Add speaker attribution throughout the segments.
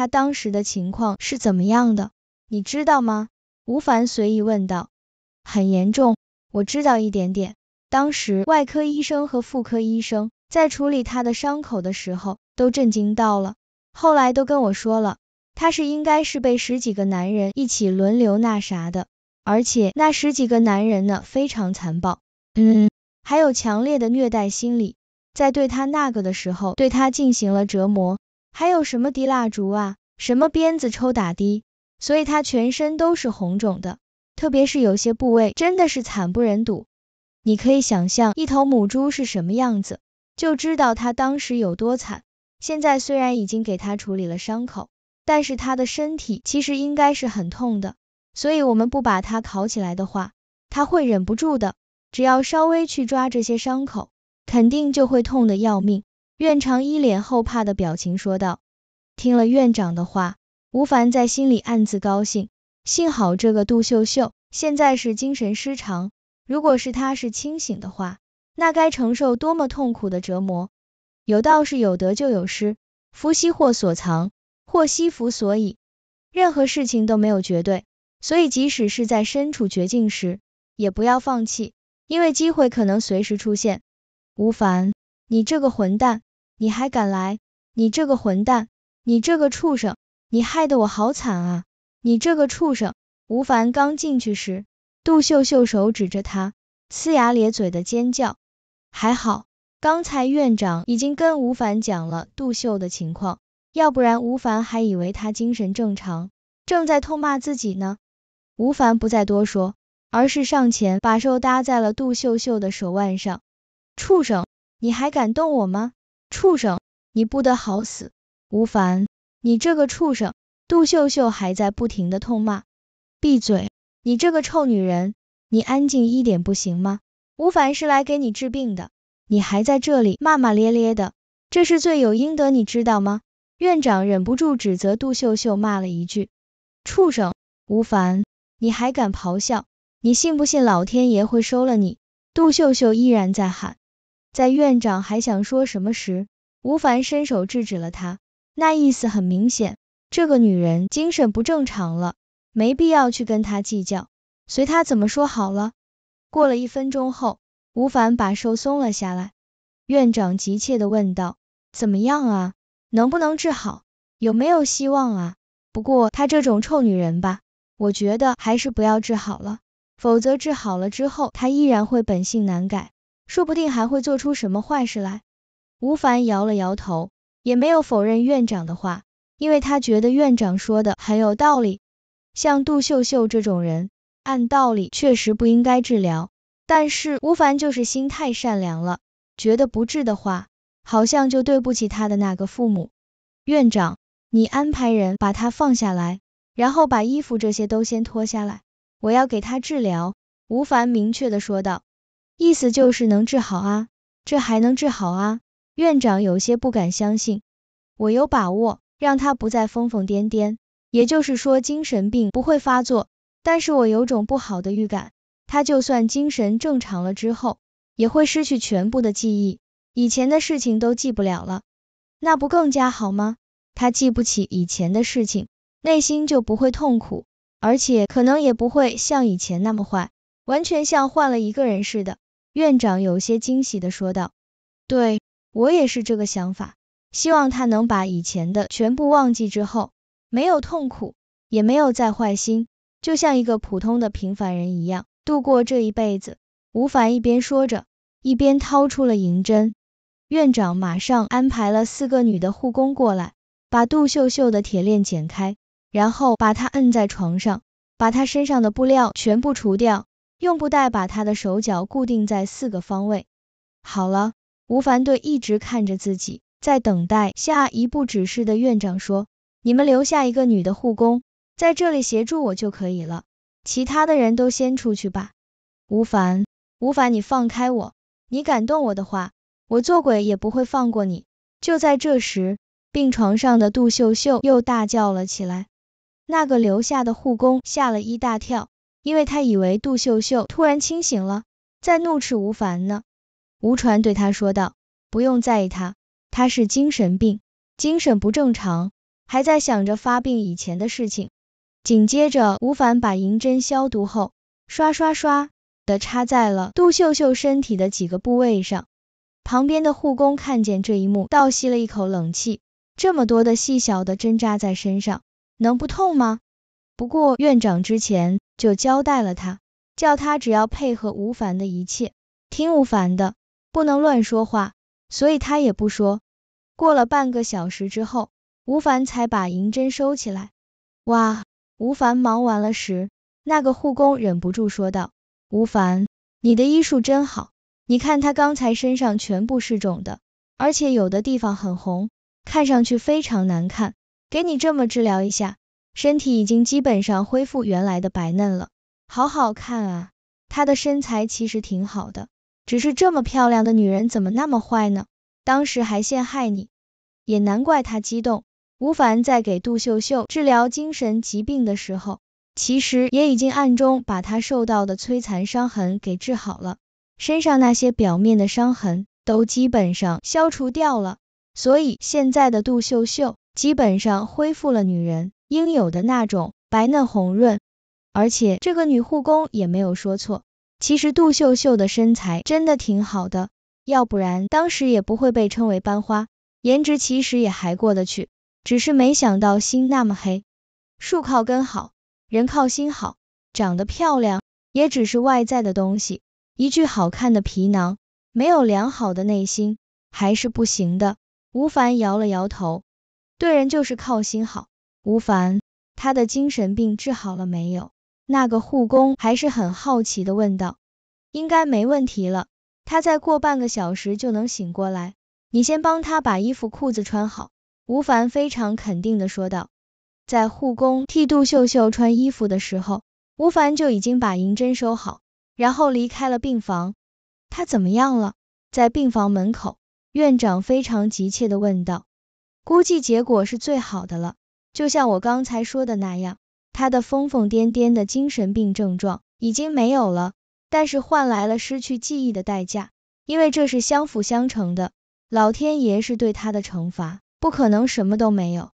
Speaker 1: 他当时的情况是怎么样的？你知道吗？吴凡随意问道。很严重，我知道一点点。当时外科医生和妇科医生在处理他的伤口的时候，都震惊到了。后来都跟我说了，他是应该是被十几个男人一起轮流那啥的，而且那十几个男人呢，非常残暴，嗯，还有强烈的虐待心理，在对他那个的时候，对他进行了折磨。还有什么滴蜡烛啊，什么鞭子抽打的，所以它全身都是红肿的，特别是有些部位真的是惨不忍睹。你可以想象一头母猪是什么样子，就知道它当时有多惨。现在虽然已经给它处理了伤口，但是它的身体其实应该是很痛的，所以我们不把它烤起来的话，它会忍不住的。只要稍微去抓这些伤口，肯定就会痛的要命。院长一脸后怕的表情说道。听了院长的话，吴凡在心里暗自高兴，幸好这个杜秀秀现在是精神失常，如果是他是清醒的话，那该承受多么痛苦的折磨。有道是有得就有失，福兮祸所藏，祸兮福所倚。任何事情都没有绝对，所以即使是在身处绝境时，也不要放弃，因为机会可能随时出现。吴凡，你这个混蛋！你还敢来！你这个混蛋！你这个畜生！你害得我好惨啊！你这个畜生！吴凡刚进去时，杜秀秀手指着他，呲牙咧嘴的尖叫。还好，刚才院长已经跟吴凡讲了杜秀的情况，要不然吴凡还以为他精神正常，正在痛骂自己呢。吴凡不再多说，而是上前把手搭在了杜秀秀的手腕上。畜生，你还敢动我吗？畜生，你不得好死！吴凡，你这个畜生！杜秀秀还在不停的痛骂。闭嘴！你这个臭女人，你安静一点不行吗？吴凡是来给你治病的，你还在这里骂骂咧咧的，这是罪有应得，你知道吗？院长忍不住指责杜秀秀，骂了一句：畜生！吴凡，你还敢咆哮？你信不信老天爷会收了你？杜秀秀依然在喊。在院长还想说什么时，吴凡伸手制止了他，那意思很明显，这个女人精神不正常了，没必要去跟她计较，随她怎么说好了。过了一分钟后，吴凡把手松了下来，院长急切的问道：“怎么样啊？能不能治好？有没有希望啊？不过她这种臭女人吧，我觉得还是不要治好了，否则治好了之后，她依然会本性难改。”说不定还会做出什么坏事来。吴凡摇了摇头，也没有否认院长的话，因为他觉得院长说的很有道理。像杜秀秀这种人，按道理确实不应该治疗。但是吴凡就是心太善良了，觉得不治的话，好像就对不起他的那个父母。院长，你安排人把他放下来，然后把衣服这些都先脱下来，我要给他治疗。吴凡明确的说道。意思就是能治好啊，这还能治好啊？院长有些不敢相信。我有把握让他不再疯疯癫癫，也就是说精神病不会发作。但是我有种不好的预感，他就算精神正常了之后，也会失去全部的记忆，以前的事情都记不了了。那不更加好吗？他记不起以前的事情，内心就不会痛苦，而且可能也不会像以前那么坏，完全像换了一个人似的。院长有些惊喜的说道：“对我也是这个想法，希望他能把以前的全部忘记之后，没有痛苦，也没有再坏心，就像一个普通的平凡人一样度过这一辈子。”吴凡一边说着，一边掏出了银针。院长马上安排了四个女的护工过来，把杜秀秀的铁链剪开，然后把她摁在床上，把她身上的布料全部除掉。用布袋把他的手脚固定在四个方位。好了，吴凡对一直看着自己，在等待下一步指示的院长说：“你们留下一个女的护工在这里协助我就可以了，其他的人都先出去吧。”吴凡，吴凡，你放开我！你敢动我的话，我做鬼也不会放过你！就在这时，病床上的杜秀秀又大叫了起来，那个留下的护工吓了一大跳。因为他以为杜秀秀突然清醒了，在怒斥吴凡呢。吴传对他说道：“不用在意他，他是精神病，精神不正常，还在想着发病以前的事情。”紧接着，吴凡把银针消毒后，刷刷刷的插在了杜秀秀身体的几个部位上。旁边的护工看见这一幕，倒吸了一口冷气：这么多的细小的针扎在身上，能不痛吗？不过院长之前。就交代了他，叫他只要配合吴凡的一切，听吴凡的，不能乱说话，所以他也不说。过了半个小时之后，吴凡才把银针收起来。哇，吴凡忙完了时，那个护工忍不住说道：“吴凡，你的医术真好，你看他刚才身上全部是肿的，而且有的地方很红，看上去非常难看，给你这么治疗一下。”身体已经基本上恢复原来的白嫩了，好好看啊！她的身材其实挺好的，只是这么漂亮的女人怎么那么坏呢？当时还陷害你，也难怪她激动。吴凡在给杜秀秀治疗精神疾病的时候，其实也已经暗中把她受到的摧残伤痕给治好了，身上那些表面的伤痕都基本上消除掉了，所以现在的杜秀秀基本上恢复了女人。应有的那种白嫩红润，而且这个女护工也没有说错，其实杜秀秀的身材真的挺好的，要不然当时也不会被称为班花，颜值其实也还过得去，只是没想到心那么黑。树靠根好，人靠心好，长得漂亮也只是外在的东西，一句好看的皮囊，没有良好的内心还是不行的。吴凡摇了摇头，对人就是靠心好。吴凡，他的精神病治好了没有？那个护工还是很好奇的问道。应该没问题了，他再过半个小时就能醒过来。你先帮他把衣服裤子穿好。吴凡非常肯定的说道。在护工替杜秀秀穿衣服的时候，吴凡就已经把银针收好，然后离开了病房。他怎么样了？在病房门口，院长非常急切的问道。估计结果是最好的了。就像我刚才说的那样，他的疯疯癫癫的精神病症状已经没有了，但是换来了失去记忆的代价，因为这是相辅相成的。老天爷是对他的惩罚，不可能什么都没有，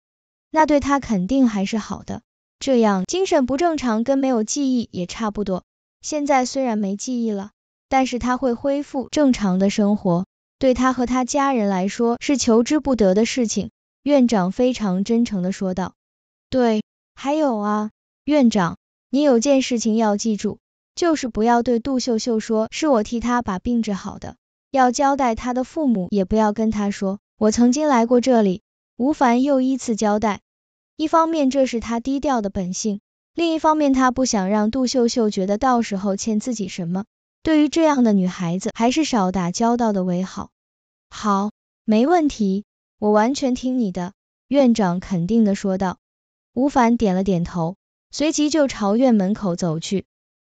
Speaker 1: 那对他肯定还是好的。这样精神不正常跟没有记忆也差不多。现在虽然没记忆了，但是他会恢复正常的生活，对他和他家人来说是求之不得的事情。院长非常真诚的说道：“对，还有啊，院长，你有件事情要记住，就是不要对杜秀秀说是我替她把病治好的，要交代她的父母，也不要跟她说我曾经来过这里。”吴凡又依次交代，一方面这是他低调的本性，另一方面他不想让杜秀秀觉得到时候欠自己什么。对于这样的女孩子，还是少打交道的为好。好，没问题。我完全听你的，院长肯定的说道。吴凡点了点头，随即就朝院门口走去。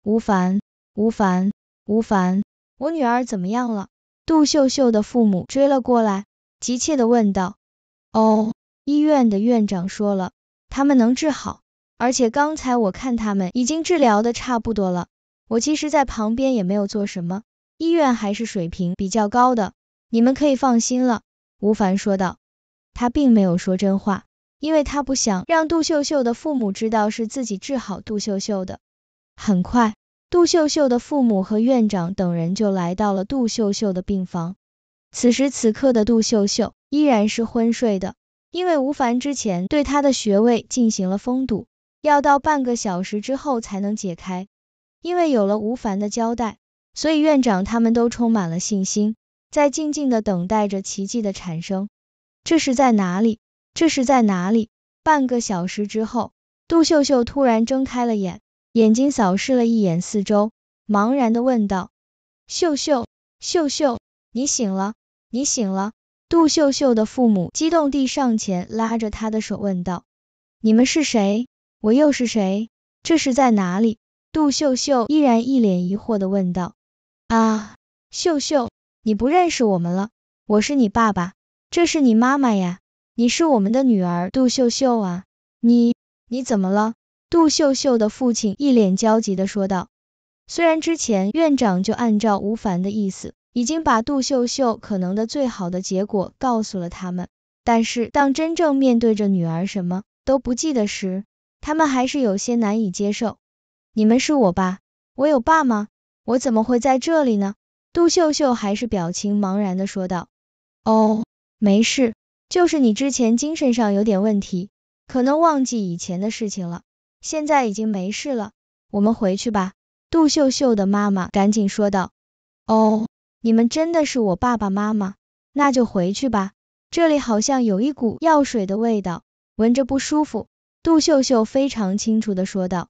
Speaker 1: 吴凡，吴凡，吴凡，我女儿怎么样了？杜秀秀的父母追了过来，急切的问道。哦，医院的院长说了，他们能治好，而且刚才我看他们已经治疗的差不多了。我其实，在旁边也没有做什么，医院还是水平比较高的，你们可以放心了。吴凡说道，他并没有说真话，因为他不想让杜秀秀的父母知道是自己治好杜秀秀的。很快，杜秀秀的父母和院长等人就来到了杜秀秀的病房。此时此刻的杜秀秀依然是昏睡的，因为吴凡之前对他的穴位进行了封堵，要到半个小时之后才能解开。因为有了吴凡的交代，所以院长他们都充满了信心。在静静地等待着奇迹的产生。这是在哪里？这是在哪里？半个小时之后，杜秀秀突然睁开了眼，眼睛扫视了一眼四周，茫然地问道：“秀秀，秀秀，你醒了？你醒了？”杜秀秀的父母激动地上前拉着她的手问道：“你们是谁？我又是谁？这是在哪里？”杜秀秀依然一脸疑惑地问道：“啊，秀秀。”你不认识我们了，我是你爸爸，这是你妈妈呀，你是我们的女儿杜秀秀啊，你你怎么了？杜秀秀的父亲一脸焦急的说道。虽然之前院长就按照吴凡的意思，已经把杜秀秀可能的最好的结果告诉了他们，但是当真正面对着女儿什么都不记得时，他们还是有些难以接受。你们是我爸，我有爸吗？我怎么会在这里呢？杜秀秀还是表情茫然的说道：“哦，没事，就是你之前精神上有点问题，可能忘记以前的事情了，现在已经没事了，我们回去吧。”杜秀秀的妈妈赶紧说道：“哦，你们真的是我爸爸妈妈，那就回去吧，这里好像有一股药水的味道，闻着不舒服。”杜秀秀非常清楚的说道。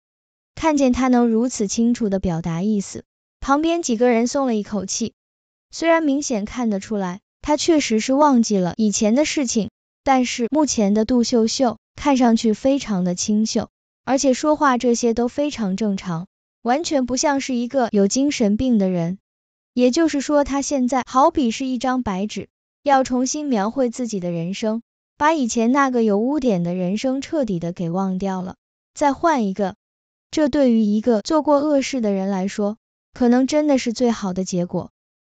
Speaker 1: 看见她能如此清楚的表达意思。旁边几个人松了一口气，虽然明显看得出来，他确实是忘记了以前的事情，但是目前的杜秀秀看上去非常的清秀，而且说话这些都非常正常，完全不像是一个有精神病的人。也就是说，他现在好比是一张白纸，要重新描绘自己的人生，把以前那个有污点的人生彻底的给忘掉了，再换一个。这对于一个做过恶事的人来说。可能真的是最好的结果。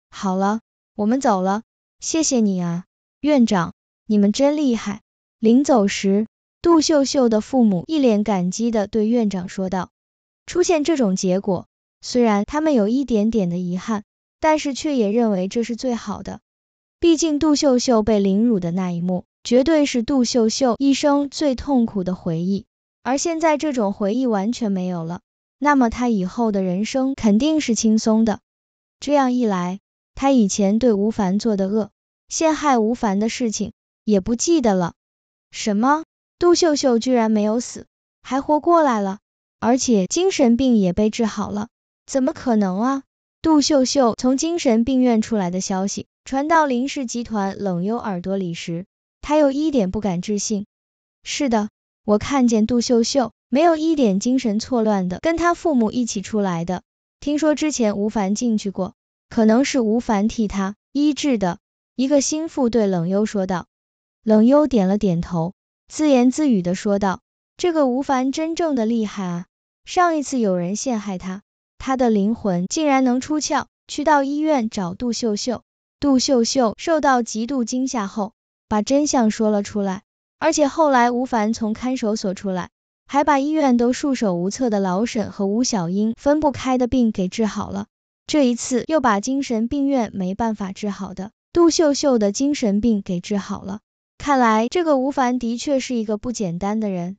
Speaker 1: 好了，我们走了，谢谢你啊，院长，你们真厉害。临走时，杜秀秀的父母一脸感激地对院长说道：“出现这种结果，虽然他们有一点点的遗憾，但是却也认为这是最好的。毕竟杜秀秀被凌辱的那一幕，绝对是杜秀秀一生最痛苦的回忆，而现在这种回忆完全没有了。”那么他以后的人生肯定是轻松的。这样一来，他以前对吴凡做的恶、陷害吴凡的事情也不记得了。什么？杜秀秀居然没有死，还活过来了，而且精神病也被治好了？怎么可能啊！杜秀秀从精神病院出来的消息传到林氏集团冷悠耳朵里时，他又一点不敢置信。是的，我看见杜秀秀。没有一点精神错乱的，跟他父母一起出来的。听说之前吴凡进去过，可能是吴凡替他医治的。一个心腹对冷幽说道，冷幽点了点头，自言自语的说道：“这个吴凡真正的厉害啊！上一次有人陷害他，他的灵魂竟然能出窍，去到医院找杜秀秀。杜秀秀受到极度惊吓后，把真相说了出来。而且后来吴凡从看守所出来。”还把医院都束手无策的老沈和吴小英分不开的病给治好了，这一次又把精神病院没办法治好的杜秀秀的精神病给治好了。看来这个吴凡的确是一个不简单的人，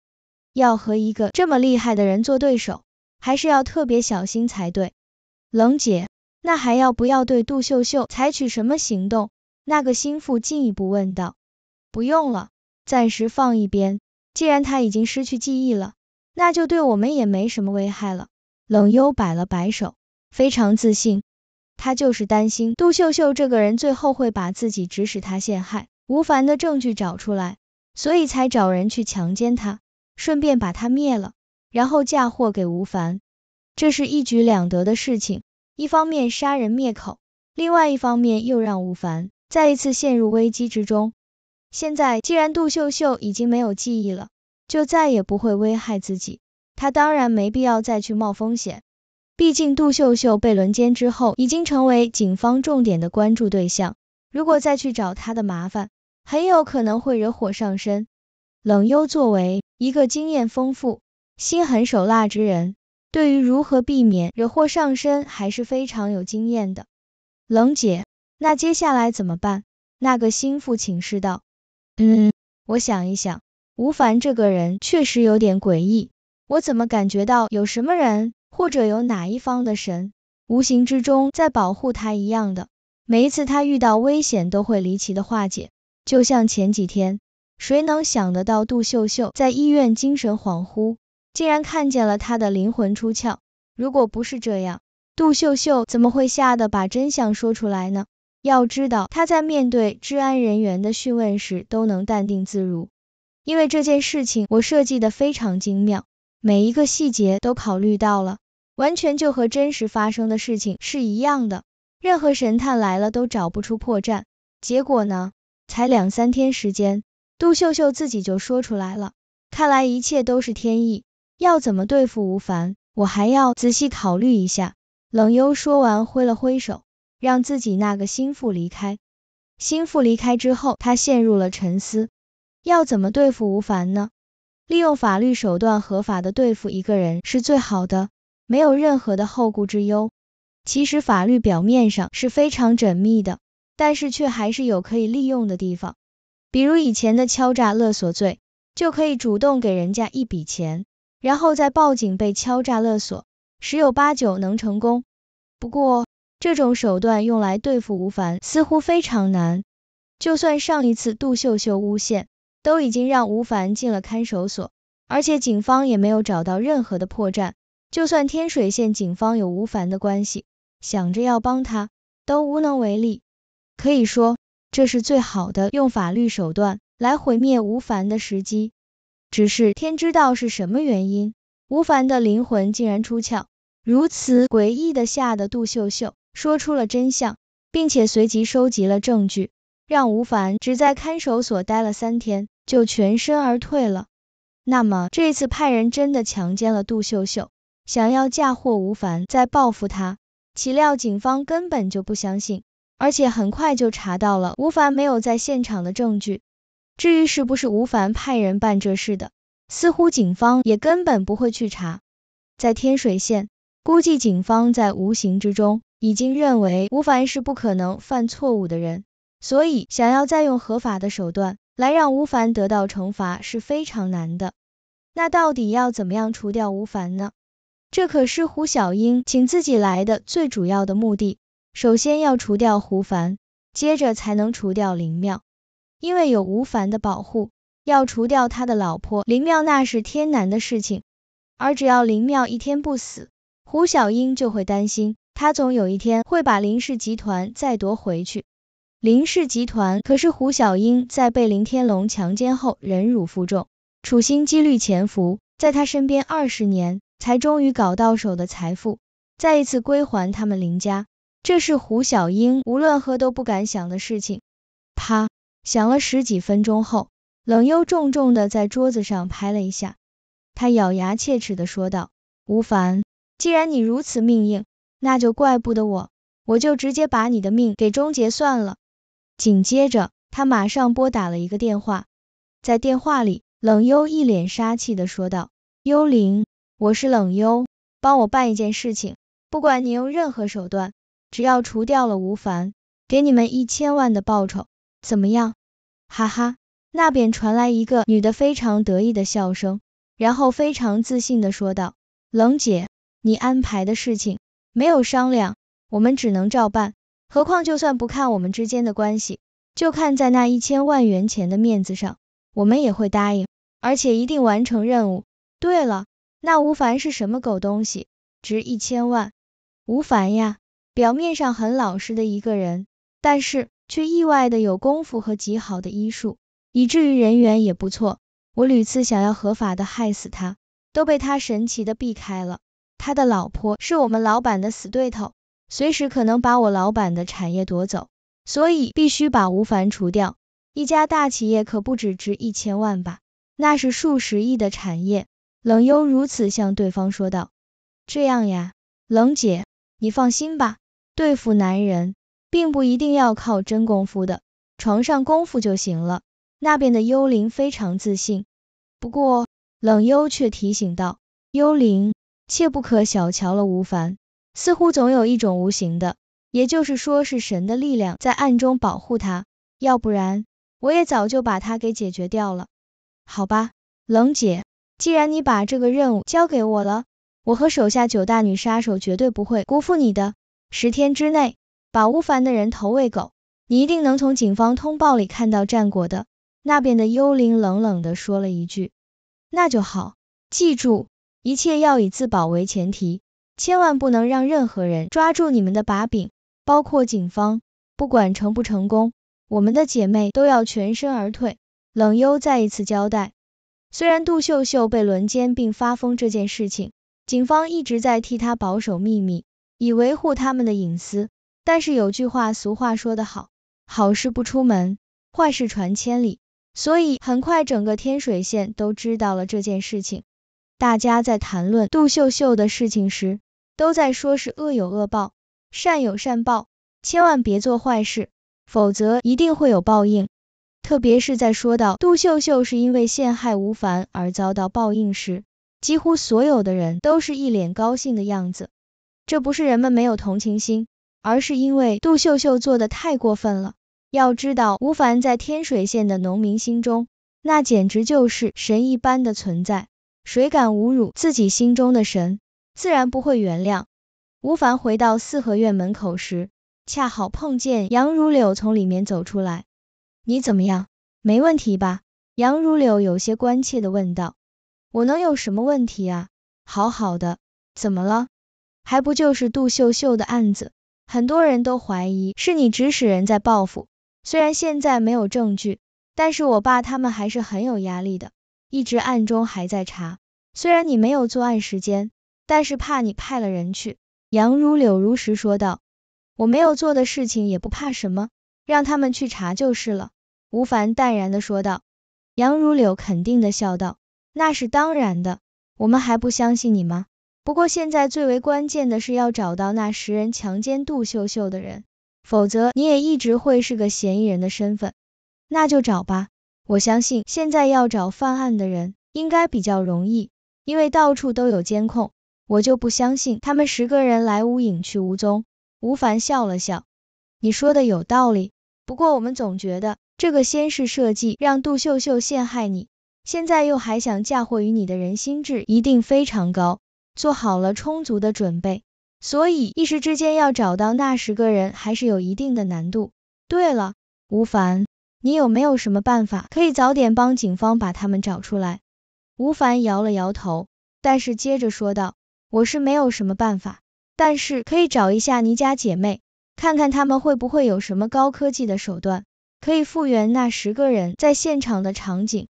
Speaker 1: 要和一个这么厉害的人做对手，还是要特别小心才对。冷姐，那还要不要对杜秀秀采取什么行动？那个心腹进一步问道。不用了，暂时放一边。既然他已经失去记忆了，那就对我们也没什么危害了。冷幽摆了摆手，非常自信。他就是担心杜秀秀这个人最后会把自己指使他陷害吴凡的证据找出来，所以才找人去强奸他，顺便把他灭了，然后嫁祸给吴凡。这是一举两得的事情，一方面杀人灭口，另外一方面又让吴凡再一次陷入危机之中。现在既然杜秀秀已经没有记忆了，就再也不会危害自己，他当然没必要再去冒风险。毕竟杜秀秀被轮奸之后，已经成为警方重点的关注对象，如果再去找他的麻烦，很有可能会惹火上身。冷幽作为一个经验丰富、心狠手辣之人，对于如何避免惹祸上身还是非常有经验的。冷姐，那接下来怎么办？那个心腹请示道。嗯，我想一想，吴凡这个人确实有点诡异，我怎么感觉到有什么人，或者有哪一方的神，无形之中在保护他一样的。每一次他遇到危险，都会离奇的化解，就像前几天，谁能想得到杜秀秀在医院精神恍惚，竟然看见了他的灵魂出窍？如果不是这样，杜秀秀怎么会吓得把真相说出来呢？要知道，他在面对治安人员的讯问时都能淡定自如，因为这件事情我设计的非常精妙，每一个细节都考虑到了，完全就和真实发生的事情是一样的，任何神探来了都找不出破绽。结果呢，才两三天时间，杜秀秀自己就说出来了，看来一切都是天意。要怎么对付吴凡，我还要仔细考虑一下。冷幽说完，挥了挥手。让自己那个心腹离开，心腹离开之后，他陷入了沉思，要怎么对付吴凡呢？利用法律手段合法的对付一个人是最好的，没有任何的后顾之忧。其实法律表面上是非常缜密的，但是却还是有可以利用的地方，比如以前的敲诈勒索罪，就可以主动给人家一笔钱，然后再报警被敲诈勒索，十有八九能成功。不过。这种手段用来对付吴凡似乎非常难，就算上一次杜秀秀诬陷，都已经让吴凡进了看守所，而且警方也没有找到任何的破绽。就算天水县警方有吴凡的关系，想着要帮他都无能为力。可以说，这是最好的用法律手段来毁灭吴凡的时机。只是天知道是什么原因，吴凡的灵魂竟然出窍，如此诡异的，吓得杜秀秀。说出了真相，并且随即收集了证据，让吴凡只在看守所待了三天就全身而退了。那么这次派人真的强奸了杜秀秀，想要嫁祸吴凡再报复他，岂料警方根本就不相信，而且很快就查到了吴凡没有在现场的证据。至于是不是吴凡派人办这事的，似乎警方也根本不会去查。在天水县，估计警方在无形之中。已经认为吴凡是不可能犯错误的人，所以想要再用合法的手段来让吴凡得到惩罚是非常难的。那到底要怎么样除掉吴凡呢？这可是胡小英请自己来的最主要的目的。首先要除掉胡凡，接着才能除掉林妙。因为有吴凡的保护，要除掉他的老婆林妙那是天难的事情。而只要林妙一天不死，胡小英就会担心。他总有一天会把林氏集团再夺回去。林氏集团可是胡小英在被林天龙强奸后忍辱负重，处心积虑潜伏在他身边二十年，才终于搞到手的财富，再一次归还他们林家，这是胡小英无论何都不敢想的事情。啪！想了十几分钟后，冷悠重重的在桌子上拍了一下，他咬牙切齿的说道：“吴凡，既然你如此命硬。”那就怪不得我，我就直接把你的命给终结算了。紧接着，他马上拨打了一个电话，在电话里，冷幽一脸杀气的说道：“幽灵，我是冷幽，帮我办一件事情，不管你用任何手段，只要除掉了吴凡，给你们一千万的报酬，怎么样？”哈哈，那边传来一个女的非常得意的笑声，然后非常自信的说道：“冷姐，你安排的事情。”没有商量，我们只能照办。何况就算不看我们之间的关系，就看在那一千万元钱的面子上，我们也会答应，而且一定完成任务。对了，那吴凡是什么狗东西？值一千万？吴凡呀，表面上很老实的一个人，但是却意外的有功夫和极好的医术，以至于人缘也不错。我屡次想要合法的害死他，都被他神奇的避开了。他的老婆是我们老板的死对头，随时可能把我老板的产业夺走，所以必须把吴凡除掉。一家大企业可不止值一千万吧，那是数十亿的产业。冷幽如此向对方说道。这样呀，冷姐，你放心吧，对付男人，并不一定要靠真功夫的，床上功夫就行了。那边的幽灵非常自信，不过冷幽却提醒道，幽灵。切不可小瞧了吴凡，似乎总有一种无形的，也就是说是神的力量在暗中保护他，要不然我也早就把他给解决掉了。好吧，冷姐，既然你把这个任务交给我了，我和手下九大女杀手绝对不会辜负你的。十天之内把吴凡的人头喂狗，你一定能从警方通报里看到战果的。那边的幽灵冷冷地说了一句：“那就好，记住。”一切要以自保为前提，千万不能让任何人抓住你们的把柄，包括警方。不管成不成功，我们的姐妹都要全身而退。冷幽再一次交代，虽然杜秀秀被轮奸并发疯这件事情，警方一直在替她保守秘密，以维护他们的隐私。但是有句话，俗话说得好，好事不出门，坏事传千里。所以很快，整个天水县都知道了这件事情。大家在谈论杜秀秀的事情时，都在说是恶有恶报，善有善报，千万别做坏事，否则一定会有报应。特别是在说到杜秀秀是因为陷害吴凡而遭到报应时，几乎所有的人都是一脸高兴的样子。这不是人们没有同情心，而是因为杜秀秀做的太过分了。要知道，吴凡在天水县的农民心中，那简直就是神一般的存在。谁敢侮辱自己心中的神，自然不会原谅。吴凡回到四合院门口时，恰好碰见杨如柳从里面走出来。你怎么样？没问题吧？杨如柳有些关切地问道。我能有什么问题啊？好好的，怎么了？还不就是杜秀秀的案子，很多人都怀疑是你指使人在报复。虽然现在没有证据，但是我爸他们还是很有压力的。一直暗中还在查，虽然你没有作案时间，但是怕你派了人去。杨如柳如实说道，我没有做的事情也不怕什么，让他们去查就是了。吴凡淡然的说道。杨如柳肯定的笑道，那是当然的，我们还不相信你吗？不过现在最为关键的是要找到那十人强奸杜秀秀的人，否则你也一直会是个嫌疑人的身份。那就找吧。我相信现在要找犯案的人应该比较容易，因为到处都有监控。我就不相信他们十个人来无影去无踪。吴凡笑了笑，你说的有道理。不过我们总觉得这个先是设计让杜秀秀陷害你，现在又还想嫁祸于你的人心智一定非常高，做好了充足的准备，所以一时之间要找到那十个人还是有一定的难度。对了，吴凡。你有没有什么办法可以早点帮警方把他们找出来？吴凡摇了摇头，但是接着说道：“我是没有什么办法，但是可以找一下倪家姐妹，看看他们会不会有什么高科技的手段，可以复原那十个人在现场的场景。”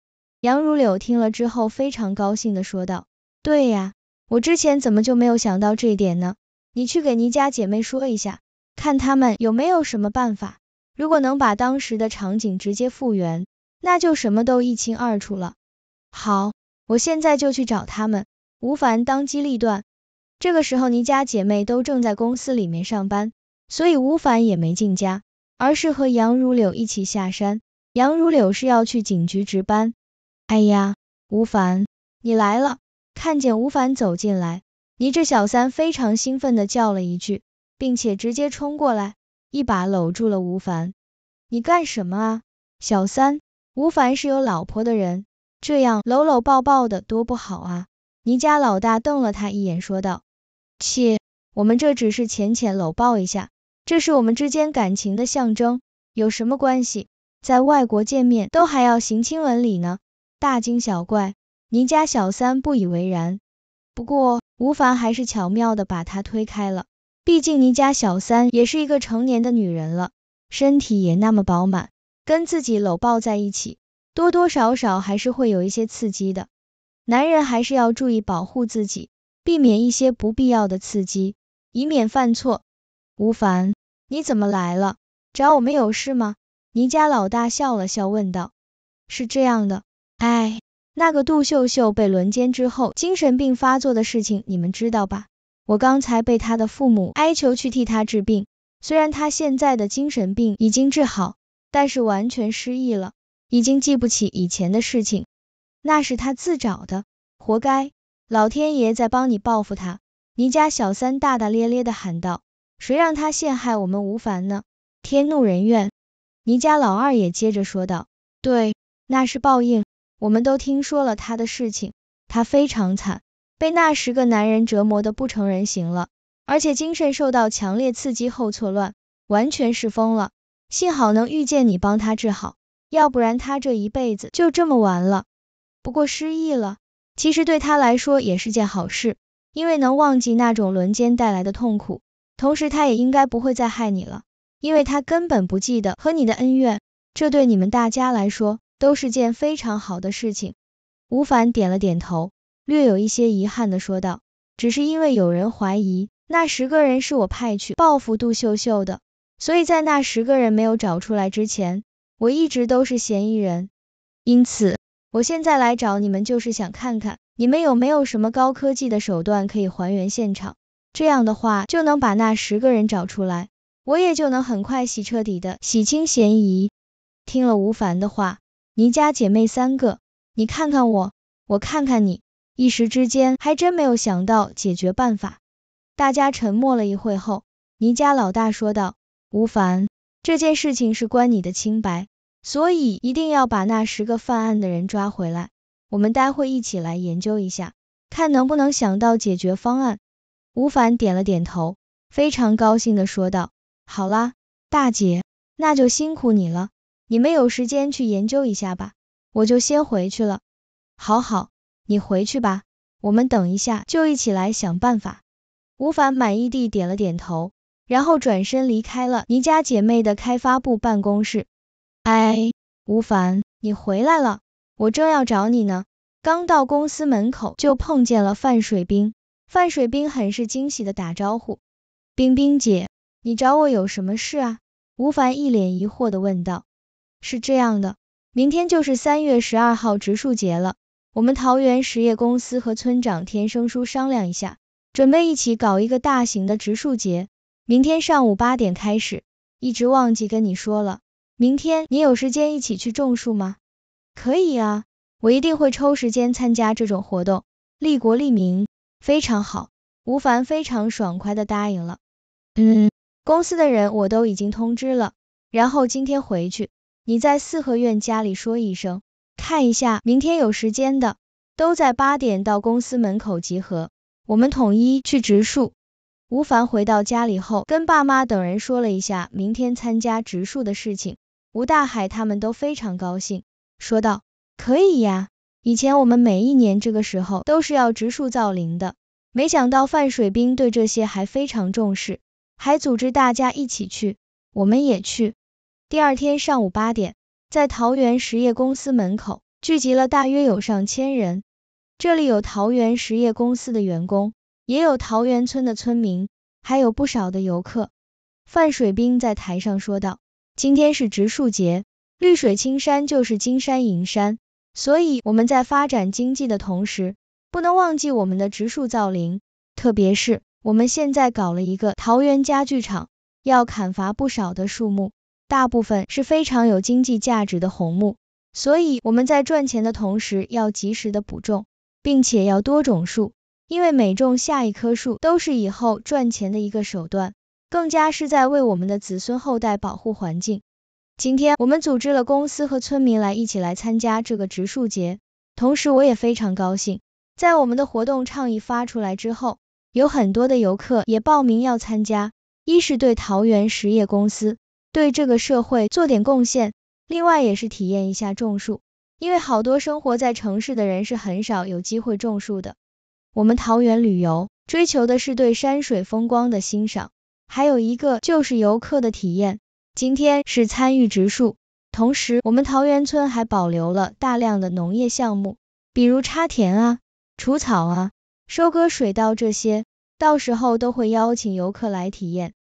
Speaker 1: 杨如柳听了之后非常高兴地说道：“对呀，我之前怎么就没有想到这一点呢？你去给倪家姐妹说一下，看他们有没有什么办法。”如果能把当时的场景直接复原，那就什么都一清二楚了。好，我现在就去找他们。吴凡当机立断。这个时候，倪家姐妹都正在公司里面上班，所以吴凡也没进家，而是和杨如柳一起下山。杨如柳是要去警局值班。哎呀，吴凡，你来了！看见吴凡走进来，倪志小三非常兴奋的叫了一句，并且直接冲过来。一把搂住了吴凡，你干什么啊，小三？吴凡是有老婆的人，这样搂搂抱抱的多不好啊！倪家老大瞪了他一眼，说道：“切，我们这只是浅浅搂抱一下，这是我们之间感情的象征，有什么关系？在外国见面都还要行亲吻礼呢，大惊小怪。”倪家小三不以为然，不过吴凡还是巧妙的把他推开了。毕竟你家小三也是一个成年的女人了，身体也那么饱满，跟自己搂抱在一起，多多少少还是会有一些刺激的。男人还是要注意保护自己，避免一些不必要的刺激，以免犯错。吴凡，你怎么来了？找我们有事吗？你家老大笑了笑问道。是这样的，哎，那个杜秀秀被轮奸之后精神病发作的事情，你们知道吧？我刚才被他的父母哀求去替他治病，虽然他现在的精神病已经治好，但是完全失忆了，已经记不起以前的事情。那是他自找的，活该！老天爷在帮你报复他。”倪家小三大大咧咧的喊道，“谁让他陷害我们吴凡呢？天怒人怨。”倪家老二也接着说道，“对，那是报应。我们都听说了他的事情，他非常惨。”被那十个男人折磨的不成人形了，而且精神受到强烈刺激后错乱，完全是疯了。幸好能遇见你帮他治好，要不然他这一辈子就这么完了。不过失忆了，其实对他来说也是件好事，因为能忘记那种轮奸带来的痛苦，同时他也应该不会再害你了，因为他根本不记得和你的恩怨，这对你们大家来说都是件非常好的事情。吴凡点了点头。略有一些遗憾的说道：“只是因为有人怀疑那十个人是我派去报复杜秀秀的，所以在那十个人没有找出来之前，我一直都是嫌疑人。因此，我现在来找你们，就是想看看你们有没有什么高科技的手段可以还原现场，这样的话就能把那十个人找出来，我也就能很快洗彻底的洗清嫌疑。”听了吴凡的话，倪家姐妹三个，你看看我，我看看你。一时之间还真没有想到解决办法，大家沉默了一会后，倪家老大说道：“吴凡，这件事情是关你的清白，所以一定要把那十个犯案的人抓回来，我们待会一起来研究一下，看能不能想到解决方案。”吴凡点了点头，非常高兴的说道：“好啦，大姐，那就辛苦你了，你们有时间去研究一下吧，我就先回去了。”好好。你回去吧，我们等一下就一起来想办法。吴凡满意地点了点头，然后转身离开了倪家姐妹的开发部办公室。哎，吴凡，你回来了，我正要找你呢。刚到公司门口就碰见了范水冰，范水冰很是惊喜的打招呼：“冰冰姐，你找我有什么事啊？”吴凡一脸疑惑的问道：“是这样的，明天就是三月十二号植树节了。”我们桃园实业公司和村长田生叔商量一下，准备一起搞一个大型的植树节，明天上午八点开始，一直忘记跟你说了。明天你有时间一起去种树吗？可以啊，我一定会抽时间参加这种活动，利国利民，非常好。吴凡非常爽快的答应了。嗯，公司的人我都已经通知了，然后今天回去你在四合院家里说一声。看一下，明天有时间的，都在八点到公司门口集合，我们统一去植树。吴凡回到家里后，跟爸妈等人说了一下明天参加植树的事情。吴大海他们都非常高兴，说道：“可以呀，以前我们每一年这个时候都是要植树造林的，没想到范水兵对这些还非常重视，还组织大家一起去，我们也去。”第二天上午八点。在桃园实业公司门口聚集了大约有上千人，这里有桃园实业公司的员工，也有桃源村的村民，还有不少的游客。范水兵在台上说道：“今天是植树节，绿水青山就是金山银山，所以我们在发展经济的同时，不能忘记我们的植树造林。特别是我们现在搞了一个桃园家具厂，要砍伐不少的树木。”大部分是非常有经济价值的红木，所以我们在赚钱的同时要及时的补种，并且要多种树，因为每种下一棵树都是以后赚钱的一个手段，更加是在为我们的子孙后代保护环境。今天我们组织了公司和村民来一起来参加这个植树节，同时我也非常高兴，在我们的活动倡议发出来之后，有很多的游客也报名要参加，一是对桃园实业公司。对这个社会做点贡献，另外也是体验一下种树，因为好多生活在城市的人是很少有机会种树的。我们桃园旅游追求的是对山水风光的欣赏，还有一个就是游客的体验。今天是参与植树，同时我们桃源村还保留了大量的农业项目，比如插田啊、除草啊、收割水稻这些，到时候都会邀请游客来体验。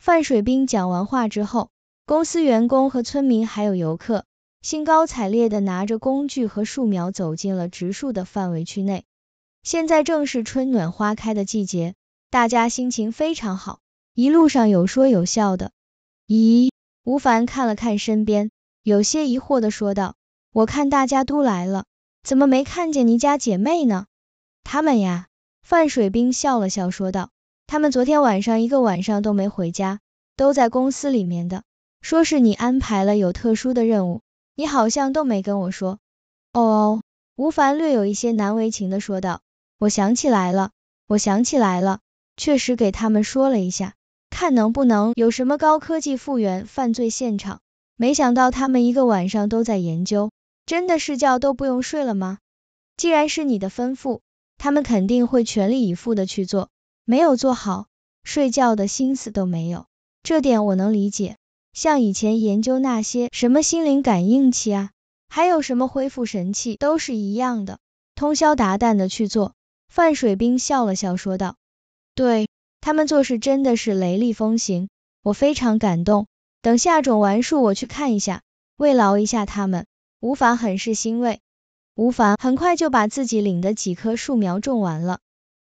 Speaker 1: 范水兵讲完话之后。公司员工和村民还有游客，兴高采烈的拿着工具和树苗走进了植树的范围区内。现在正是春暖花开的季节，大家心情非常好，一路上有说有笑的。咦，吴凡看了看身边，有些疑惑的说道：“我看大家都来了，怎么没看见你家姐妹呢？”他们呀，范水兵笑了笑说道：“他们昨天晚上一个晚上都没回家，都在公司里面的。”说是你安排了有特殊的任务，你好像都没跟我说。哦哦，吴凡略有一些难为情的说道。我想起来了，我想起来了，确实给他们说了一下，看能不能有什么高科技复原犯罪现场。没想到他们一个晚上都在研究，真的是觉都不用睡了吗？既然是你的吩咐，他们肯定会全力以赴的去做，没有做好，睡觉的心思都没有，这点我能理解。像以前研究那些什么心灵感应器啊，还有什么恢复神器，都是一样的，通宵达旦的去做。范水兵笑了笑，说道：“对，他们做事真的是雷厉风行，我非常感动。等下种完树，我去看一下，慰劳一下他们。”吴凡很是欣慰。吴凡很快就把自己领的几棵树苗种完了。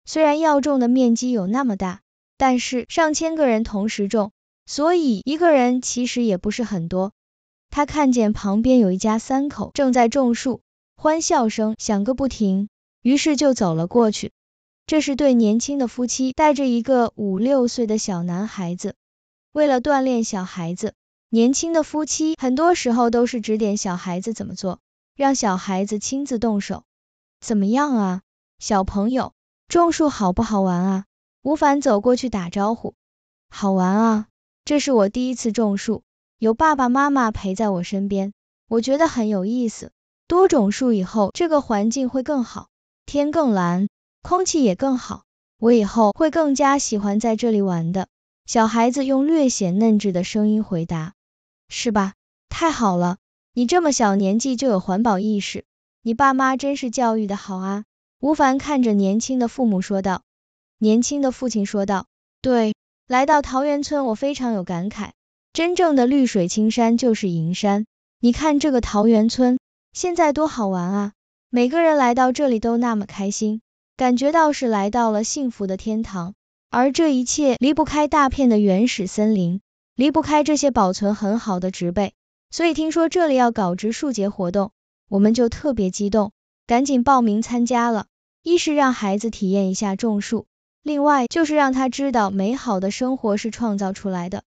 Speaker 1: 虽然要种的面积有那么大，但是上千个人同时种。所以一个人其实也不是很多。他看见旁边有一家三口正在种树，欢笑声响个不停，于是就走了过去。这是对年轻的夫妻带着一个五六岁的小男孩子。为了锻炼小孩子，年轻的夫妻很多时候都是指点小孩子怎么做，让小孩子亲自动手。怎么样啊，小朋友，种树好不好玩啊？吴凡走过去打招呼，好玩啊！这是我第一次种树，有爸爸妈妈陪在我身边，我觉得很有意思。多种树以后，这个环境会更好，天更蓝，空气也更好，我以后会更加喜欢在这里玩的。小孩子用略显稚质的声音回答：“是吧？太好了，你这么小年纪就有环保意识，你爸妈真是教育的好啊。”吴凡看着年轻的父母说道。年轻的父亲说道：“对。”来到桃源村，我非常有感慨。真正的绿水青山就是银山。你看这个桃源村，现在多好玩啊！每个人来到这里都那么开心，感觉倒是来到了幸福的天堂。而这一切离不开大片的原始森林，离不开这些保存很好的植被。所以听说这里要搞植树节活动，我们就特别激动，赶紧报名参加了。一是让孩子体验一下种树。另外就是让他知道，美好的生活是创造出来的。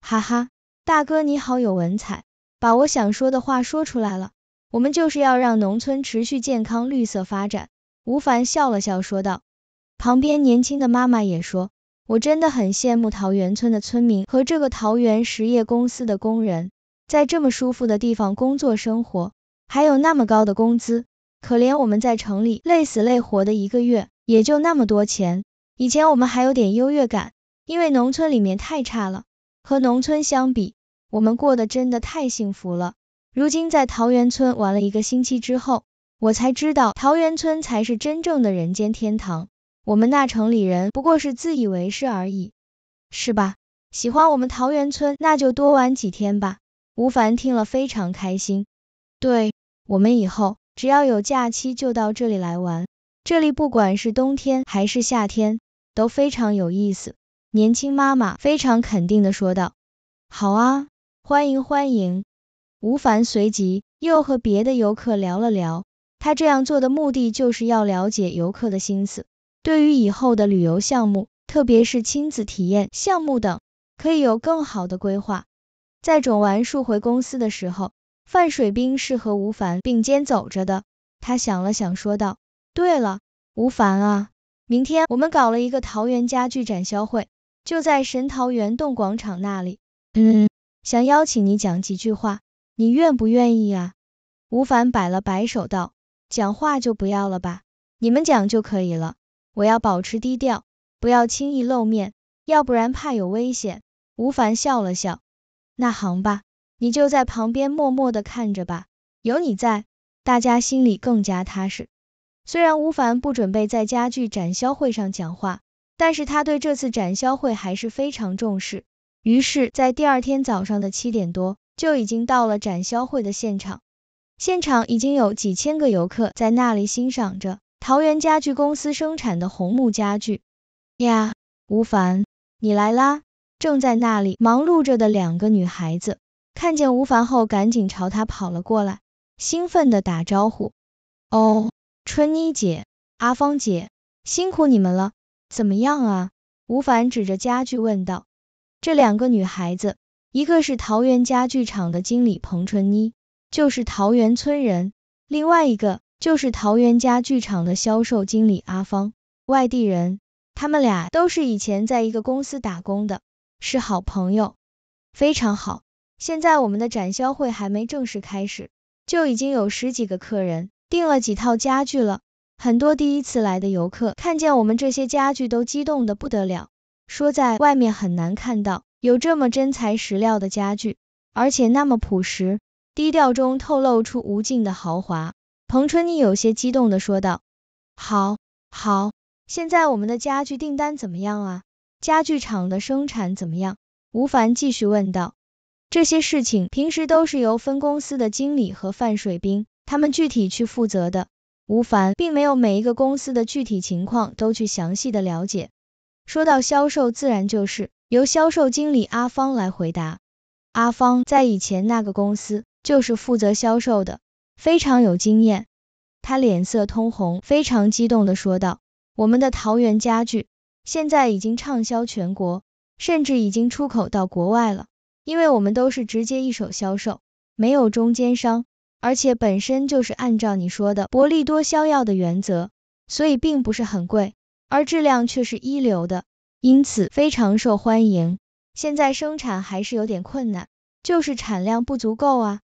Speaker 1: 哈哈，大哥你好有文采，把我想说的话说出来了。我们就是要让农村持续健康绿色发展。吴凡笑了笑说道。旁边年轻的妈妈也说，我真的很羡慕桃源村的村民和这个桃园实业公司的工人，在这么舒服的地方工作生活，还有那么高的工资。可怜我们在城里累死累活的一个月，也就那么多钱。以前我们还有点优越感，因为农村里面太差了，和农村相比，我们过得真的太幸福了。如今在桃源村玩了一个星期之后，我才知道桃源村才是真正的人间天堂。我们那城里人不过是自以为是而已，是吧？喜欢我们桃源村，那就多玩几天吧。吴凡听了非常开心，对，我们以后只要有假期就到这里来玩，这里不管是冬天还是夏天。都非常有意思，年轻妈妈非常肯定的说道：“好啊，欢迎欢迎。”吴凡随即又和别的游客聊了聊，他这样做的目的就是要了解游客的心思，对于以后的旅游项目，特别是亲子体验项目等，可以有更好的规划。在种完树回公司的时候，范水兵是和吴凡并肩走着的，他想了想说道：“对了，吴凡啊。”明天我们搞了一个桃园家具展销会，就在神桃源洞广场那里，嗯，想邀请你讲几句话，你愿不愿意啊？吴凡摆了摆手道，讲话就不要了吧，你们讲就可以了，我要保持低调，不要轻易露面，要不然怕有危险。吴凡笑了笑，那行吧，你就在旁边默默的看着吧，有你在，大家心里更加踏实。虽然吴凡不准备在家具展销会上讲话，但是他对这次展销会还是非常重视。于是，在第二天早上的七点多，就已经到了展销会的现场。现场已经有几千个游客在那里欣赏着桃园家具公司生产的红木家具。呀，吴凡，你来啦！正在那里忙碌着的两个女孩子看见吴凡后，赶紧朝他跑了过来，兴奋地打招呼：“哦。”春妮姐，阿芳姐，辛苦你们了，怎么样啊？吴凡指着家具问道。这两个女孩子，一个是桃园家具厂的经理彭春妮，就是桃园村人，另外一个就是桃园家具厂的销售经理阿芳，外地人。他们俩都是以前在一个公司打工的，是好朋友，非常好。现在我们的展销会还没正式开始，就已经有十几个客人。订了几套家具了，很多第一次来的游客看见我们这些家具都激动的不得了，说在外面很难看到有这么真材实料的家具，而且那么朴实，低调中透露出无尽的豪华。彭春妮有些激动的说道：“好，好，现在我们的家具订单怎么样啊？家具厂的生产怎么样？”吴凡继续问道。这些事情平时都是由分公司的经理和范水兵。他们具体去负责的，吴凡并没有每一个公司的具体情况都去详细的了解。说到销售，自然就是由销售经理阿芳来回答。阿芳在以前那个公司就是负责销售的，非常有经验。他脸色通红，非常激动的说道：“我们的桃园家具现在已经畅销全国，甚至已经出口到国外了，因为我们都是直接一手销售，没有中间商。”而且本身就是按照你说的薄利多销药的原则，所以并不是很贵，而质量却是一流的，因此非常受欢迎。现在生产还是有点困难，就是产量不足够啊，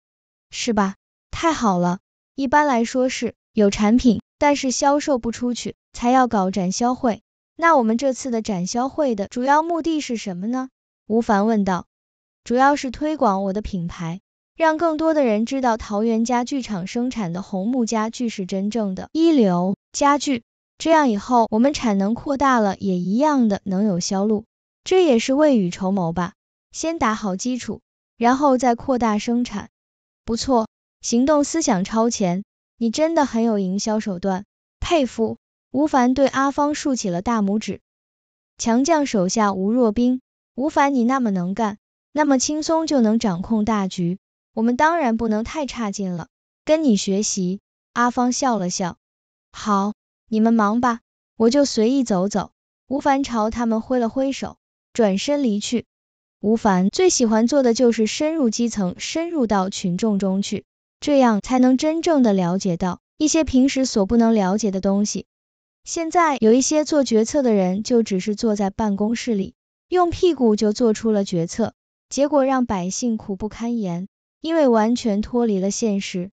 Speaker 1: 是吧？太好了，一般来说是有产品，但是销售不出去，才要搞展销会。那我们这次的展销会的主要目的是什么呢？吴凡问道。主要是推广我的品牌。让更多的人知道桃园家具厂生产的红木家具是真正的一流家具，这样以后我们产能扩大了也一样的能有销路，这也是未雨绸缪吧，先打好基础，然后再扩大生产。不错，行动思想超前，你真的很有营销手段，佩服。吴凡对阿芳竖起了大拇指，强将手下无弱兵，吴凡你那么能干，那么轻松就能掌控大局。我们当然不能太差劲了，跟你学习。阿芳笑了笑，好，你们忙吧，我就随意走走。吴凡朝他们挥了挥手，转身离去。吴凡最喜欢做的就是深入基层，深入到群众中去，这样才能真正的了解到一些平时所不能了解的东西。现在有一些做决策的人，就只是坐在办公室里，用屁股就做出了决策，结果让百姓苦不堪言。因为完全脱离了现实，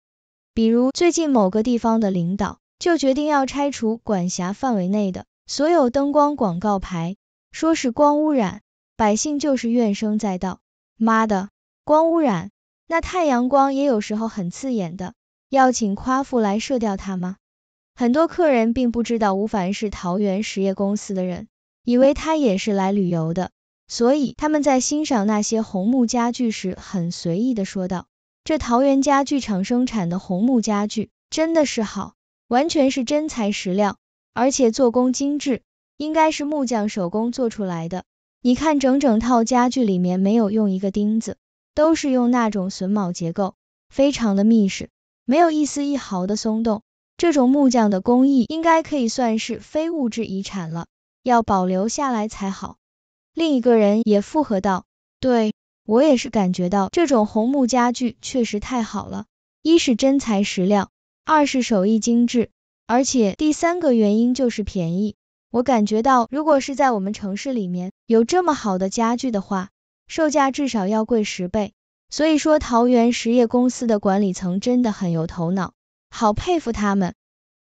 Speaker 1: 比如最近某个地方的领导就决定要拆除管辖范围内的所有灯光广告牌，说是光污染，百姓就是怨声载道。妈的，光污染，那太阳光也有时候很刺眼的，要请夸父来射掉它吗？很多客人并不知道吴凡是桃园实业公司的人，以为他也是来旅游的。所以他们在欣赏那些红木家具时，很随意的说道：“这桃园家具厂生产的红木家具真的是好，完全是真材实料，而且做工精致，应该是木匠手工做出来的。你看，整整套家具里面没有用一个钉子，都是用那种榫卯结构，非常的密实，没有一丝一毫的松动。这种木匠的工艺应该可以算是非物质遗产了，要保留下来才好。”另一个人也附和道：“对我也是感觉到，这种红木家具确实太好了，一是真材实料，二是手艺精致，而且第三个原因就是便宜。我感觉到，如果是在我们城市里面有这么好的家具的话，售价至少要贵十倍。所以说，桃园实业公司的管理层真的很有头脑，好佩服他们。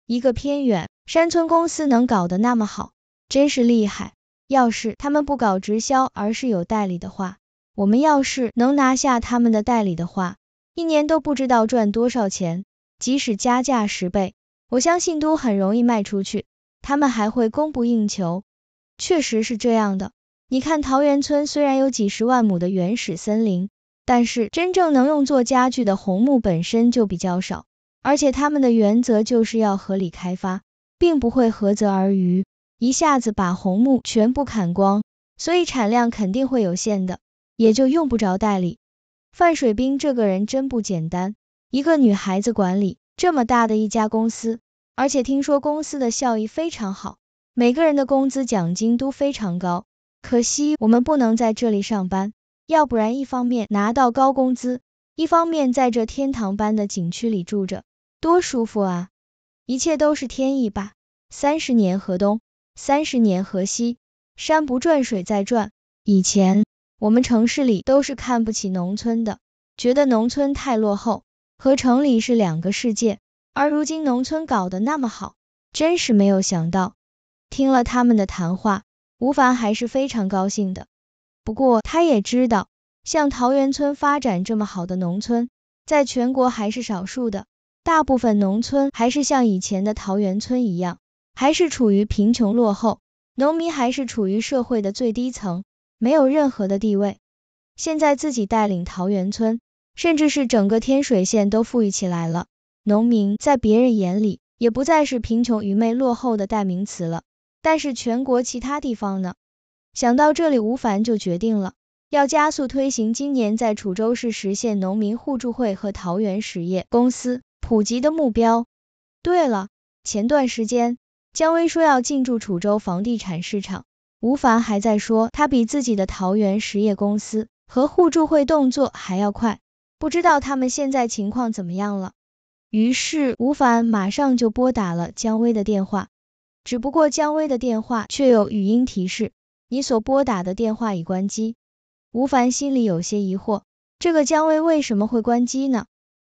Speaker 1: 一个偏远山村公司能搞得那么好，真是厉害。”要是他们不搞直销，而是有代理的话，我们要是能拿下他们的代理的话，一年都不知道赚多少钱。即使加价十倍，我相信都很容易卖出去，他们还会供不应求。确实是这样的。你看桃源村虽然有几十万亩的原始森林，但是真正能用做家具的红木本身就比较少，而且他们的原则就是要合理开发，并不会涸泽而渔。一下子把红木全部砍光，所以产量肯定会有限的，也就用不着代理。范水兵这个人真不简单，一个女孩子管理这么大的一家公司，而且听说公司的效益非常好，每个人的工资奖金都非常高。可惜我们不能在这里上班，要不然一方面拿到高工资，一方面在这天堂般的景区里住着，多舒服啊！一切都是天意吧，三十年河东。三十年河西，山不转水在转。以前我们城市里都是看不起农村的，觉得农村太落后，和城里是两个世界。而如今农村搞得那么好，真是没有想到。听了他们的谈话，吴凡还是非常高兴的。不过他也知道，像桃源村发展这么好的农村，在全国还是少数的，大部分农村还是像以前的桃源村一样。还是处于贫穷落后，农民还是处于社会的最低层，没有任何的地位。现在自己带领桃源村，甚至是整个天水县都富裕起来了，农民在别人眼里也不再是贫穷、愚昧、落后的代名词了。但是全国其他地方呢？想到这里，吴凡就决定了要加速推行今年在楚州市实现农民互助会和桃园实业公司普及的目标。对了，前段时间。姜薇说要进驻楚州房地产市场，吴凡还在说他比自己的桃园实业公司和互助会动作还要快，不知道他们现在情况怎么样了。于是吴凡马上就拨打了姜薇的电话，只不过姜薇的电话却有语音提示，你所拨打的电话已关机。吴凡心里有些疑惑，这个姜薇为什么会关机呢？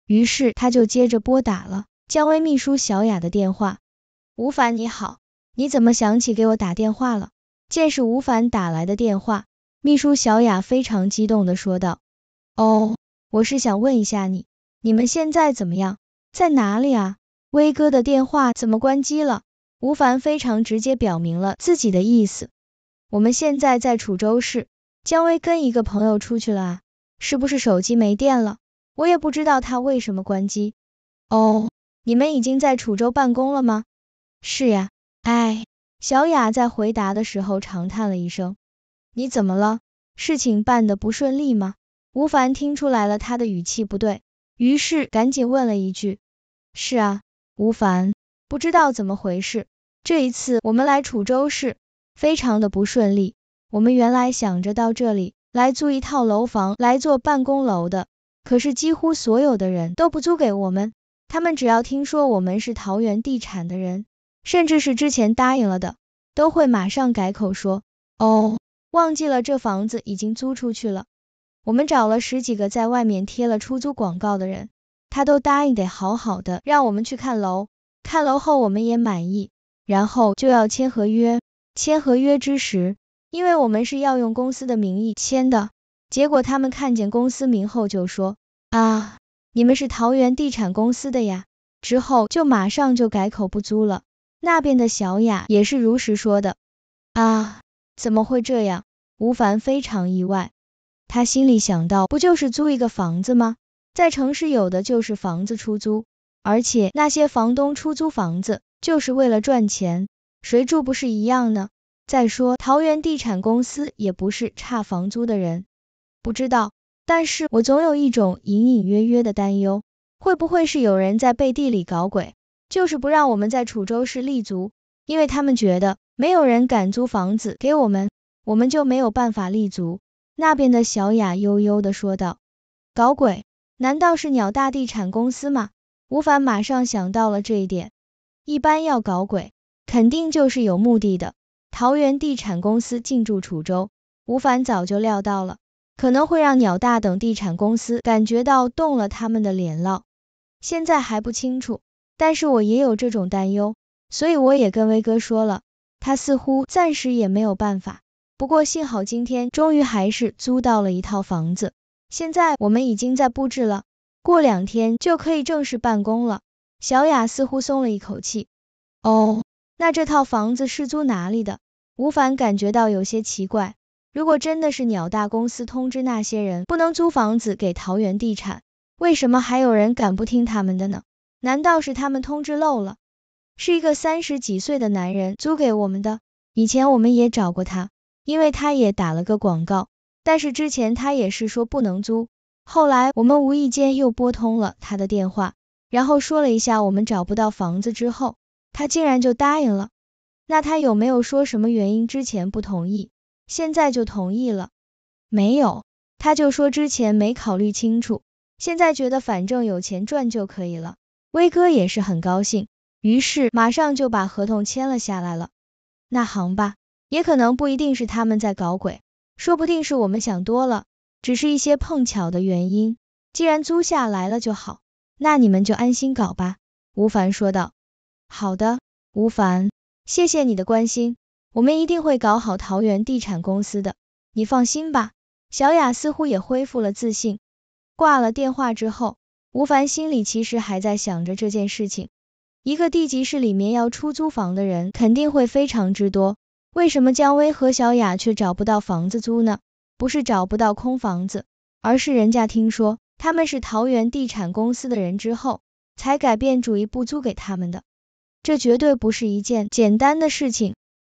Speaker 1: 于是他就接着拨打了姜薇秘书小雅的电话。吴凡你好，你怎么想起给我打电话了？见是吴凡打来的电话，秘书小雅非常激动的说道。哦，我是想问一下你，你们现在怎么样？在哪里啊？威哥的电话怎么关机了？吴凡非常直接表明了自己的意思。我们现在在楚州市，姜威跟一个朋友出去了，啊，是不是手机没电了？我也不知道他为什么关机。哦，你们已经在楚州办公了吗？是呀，哎，小雅在回答的时候长叹了一声。你怎么了？事情办的不顺利吗？吴凡听出来了，他的语气不对，于是赶紧问了一句。是啊，吴凡不知道怎么回事，这一次我们来楚州市非常的不顺利。我们原来想着到这里来租一套楼房来做办公楼的，可是几乎所有的人都不租给我们，他们只要听说我们是桃园地产的人。甚至是之前答应了的，都会马上改口说哦，忘记了这房子已经租出去了。我们找了十几个在外面贴了出租广告的人，他都答应得好好的，让我们去看楼。看楼后我们也满意，然后就要签合约。签合约之时，因为我们是要用公司的名义签的，结果他们看见公司名后就说啊，你们是桃园地产公司的呀。之后就马上就改口不租了。那边的小雅也是如实说的啊，怎么会这样？吴凡非常意外，他心里想到，不就是租一个房子吗？在城市有的就是房子出租，而且那些房东出租房子就是为了赚钱，谁住不是一样呢？再说桃园地产公司也不是差房租的人，不知道，但是我总有一种隐隐约约的担忧，会不会是有人在背地里搞鬼？就是不让我们在楚州市立足，因为他们觉得没有人敢租房子给我们，我们就没有办法立足。那边的小雅悠悠的说道：“搞鬼？难道是鸟大地产公司吗？”吴凡马上想到了这一点，一般要搞鬼，肯定就是有目的的。桃园地产公司进驻楚州，吴凡早就料到了，可能会让鸟大等地产公司感觉到动了他们的脸了。现在还不清楚。但是我也有这种担忧，所以我也跟威哥说了，他似乎暂时也没有办法。不过幸好今天终于还是租到了一套房子，现在我们已经在布置了，过两天就可以正式办公了。小雅似乎松了一口气，哦，那这套房子是租哪里的？吴凡感觉到有些奇怪，如果真的是鸟大公司通知那些人不能租房子给桃园地产，为什么还有人敢不听他们的呢？难道是他们通知漏了？是一个三十几岁的男人租给我们的，以前我们也找过他，因为他也打了个广告，但是之前他也是说不能租，后来我们无意间又拨通了他的电话，然后说了一下我们找不到房子之后，他竟然就答应了。那他有没有说什么原因之前不同意，现在就同意了？没有，他就说之前没考虑清楚，现在觉得反正有钱赚就可以了。威哥也是很高兴，于是马上就把合同签了下来了。那行吧，也可能不一定是他们在搞鬼，说不定是我们想多了，只是一些碰巧的原因。既然租下来了就好，那你们就安心搞吧。”吴凡说道。“好的，吴凡，谢谢你的关心，我们一定会搞好桃园地产公司的，你放心吧。”小雅似乎也恢复了自信。挂了电话之后。吴凡心里其实还在想着这件事情，一个地级市里面要出租房的人肯定会非常之多，为什么姜薇和小雅却找不到房子租呢？不是找不到空房子，而是人家听说他们是桃园地产公司的人之后，才改变主意不租给他们的。这绝对不是一件简单的事情，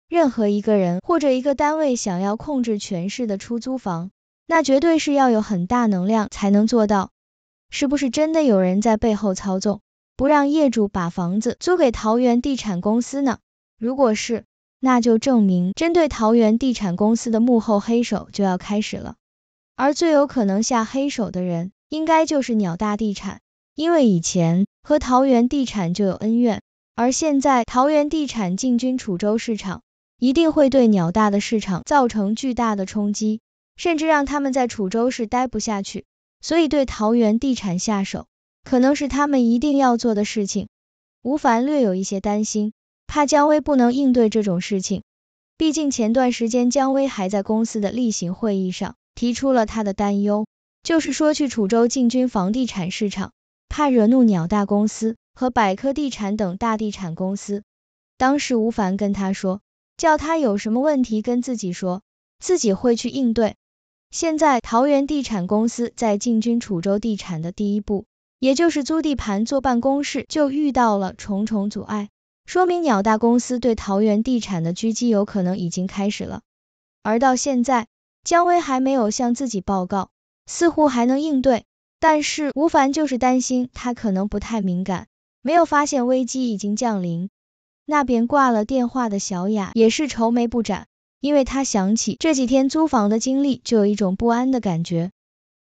Speaker 1: 任何一个人或者一个单位想要控制全市的出租房，那绝对是要有很大能量才能做到。是不是真的有人在背后操纵，不让业主把房子租给桃园地产公司呢？如果是，那就证明针对桃园地产公司的幕后黑手就要开始了。而最有可能下黑手的人，应该就是鸟大地产，因为以前和桃园地产就有恩怨，而现在桃园地产进军楚州市场，一定会对鸟大的市场造成巨大的冲击，甚至让他们在楚州市待不下去。所以对桃园地产下手，可能是他们一定要做的事情。吴凡略有一些担心，怕姜薇不能应对这种事情。毕竟前段时间姜薇还在公司的例行会议上提出了他的担忧，就是说去楚州进军房地产市场，怕惹怒鸟大公司和百科地产等大地产公司。当时吴凡跟他说，叫他有什么问题跟自己说，自己会去应对。现在，桃园地产公司在进军楚州地产的第一步，也就是租地盘做办公室，就遇到了重重阻碍，说明鸟大公司对桃园地产的狙击有可能已经开始了。而到现在，姜薇还没有向自己报告，似乎还能应对，但是吴凡就是担心他可能不太敏感，没有发现危机已经降临。那边挂了电话的小雅也是愁眉不展。因为他想起这几天租房的经历，就有一种不安的感觉。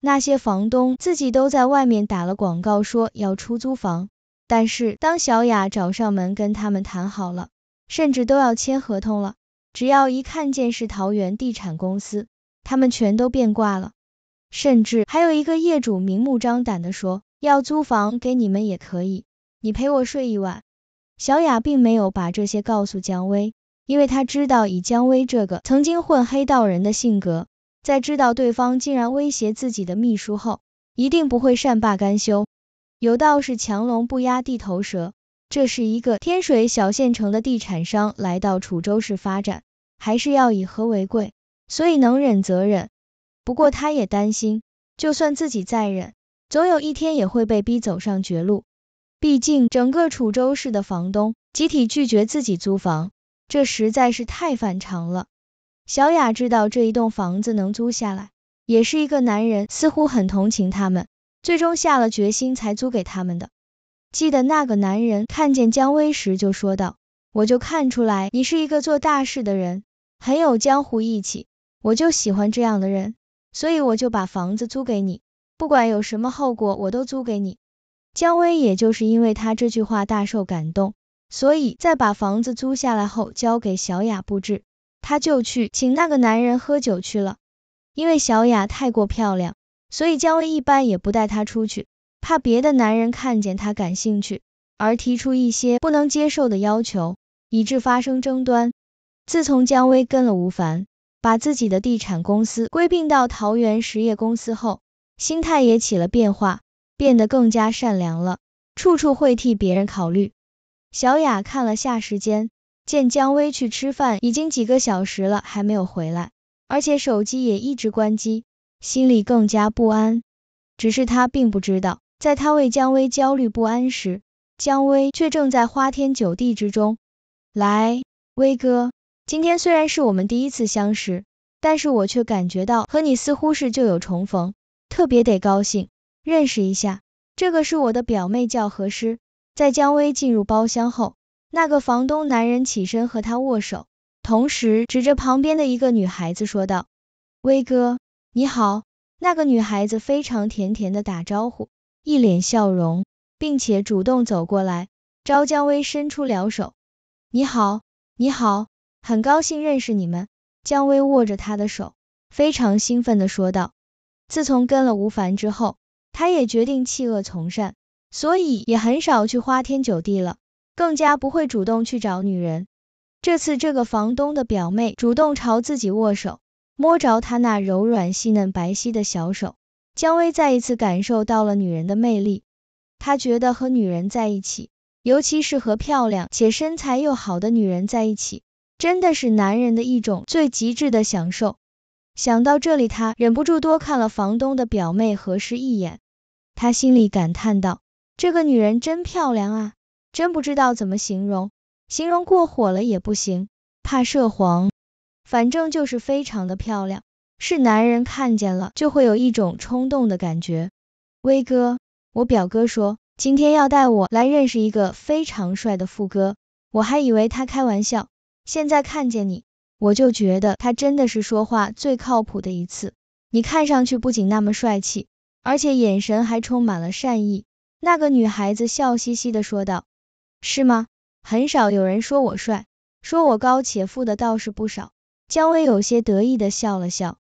Speaker 1: 那些房东自己都在外面打了广告说要出租房，但是当小雅找上门跟他们谈好了，甚至都要签合同了，只要一看见是桃园地产公司，他们全都变卦了。甚至还有一个业主明目张胆的说要租房给你们也可以，你陪我睡一晚。小雅并没有把这些告诉姜薇。因为他知道，以姜威这个曾经混黑道人的性格，在知道对方竟然威胁自己的秘书后，一定不会善罢甘休。有道是强龙不压地头蛇，这是一个天水小县城的地产商来到楚州市发展，还是要以和为贵，所以能忍则忍。不过他也担心，就算自己再忍，总有一天也会被逼走上绝路。毕竟整个楚州市的房东集体拒绝自己租房。这实在是太反常了。小雅知道这一栋房子能租下来，也是一个男人似乎很同情他们，最终下了决心才租给他们的。记得那个男人看见姜薇时就说道：“我就看出来你是一个做大事的人，很有江湖义气，我就喜欢这样的人，所以我就把房子租给你，不管有什么后果我都租给你。”姜薇也就是因为他这句话大受感动。所以在把房子租下来后，交给小雅布置，他就去请那个男人喝酒去了。因为小雅太过漂亮，所以姜薇一般也不带她出去，怕别的男人看见她感兴趣，而提出一些不能接受的要求，以致发生争端。自从姜薇跟了吴凡，把自己的地产公司归并到桃园实业公司后，心态也起了变化，变得更加善良了，处处会替别人考虑。小雅看了下时间，见姜威去吃饭已经几个小时了，还没有回来，而且手机也一直关机，心里更加不安。只是她并不知道，在她为姜威焦虑不安时，姜威却正在花天酒地之中。来，威哥，今天虽然是我们第一次相识，但是我却感觉到和你似乎是旧友重逢，特别得高兴。认识一下，这个是我的表妹，叫何诗。在姜薇进入包厢后，那个房东男人起身和她握手，同时指着旁边的一个女孩子说道：“威哥，你好。”那个女孩子非常甜甜的打招呼，一脸笑容，并且主动走过来，朝姜薇伸出了手：“你好，你好，很高兴认识你们。”姜薇握着他的手，非常兴奋的说道：“自从跟了吴凡之后，他也决定弃恶从善。”所以也很少去花天酒地了，更加不会主动去找女人。这次这个房东的表妹主动朝自己握手，摸着她那柔软细嫩白皙的小手，姜薇再一次感受到了女人的魅力。她觉得和女人在一起，尤其是和漂亮且身材又好的女人在一起，真的是男人的一种最极致的享受。想到这里，他忍不住多看了房东的表妹何诗一眼，他心里感叹道。这个女人真漂亮啊，真不知道怎么形容，形容过火了也不行，怕涉黄。反正就是非常的漂亮，是男人看见了就会有一种冲动的感觉。威哥，我表哥说今天要带我来认识一个非常帅的副哥，我还以为他开玩笑，现在看见你，我就觉得他真的是说话最靠谱的一次。你看上去不仅那么帅气，而且眼神还充满了善意。那个女孩子笑嘻嘻的说道：“是吗？很少有人说我帅，说我高且富的倒是不少。”姜薇有些得意的笑了笑：“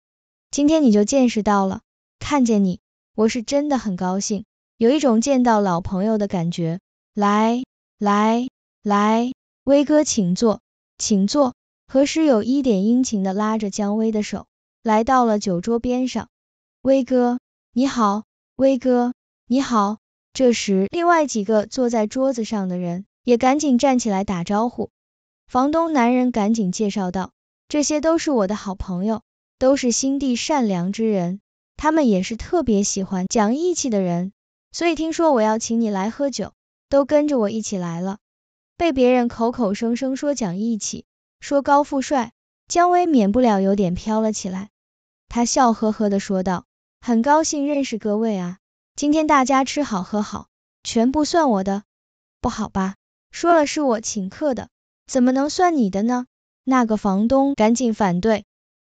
Speaker 1: 今天你就见识到了，看见你，我是真的很高兴，有一种见到老朋友的感觉。”来，来，来，威哥请坐，请坐。何师友一点殷勤的拉着姜薇的手，来到了酒桌边上。“威哥，你好。威哥，你好。”这时，另外几个坐在桌子上的人也赶紧站起来打招呼。房东男人赶紧介绍道：“这些都是我的好朋友，都是心地善良之人，他们也是特别喜欢讲义气的人，所以听说我要请你来喝酒，都跟着我一起来了。”被别人口口声声说讲义气，说高富帅，姜薇免不了有点飘了起来。他笑呵呵地说道：“很高兴认识各位啊。”今天大家吃好喝好，全部算我的，不好吧？说了是我请客的，怎么能算你的呢？那个房东赶紧反对，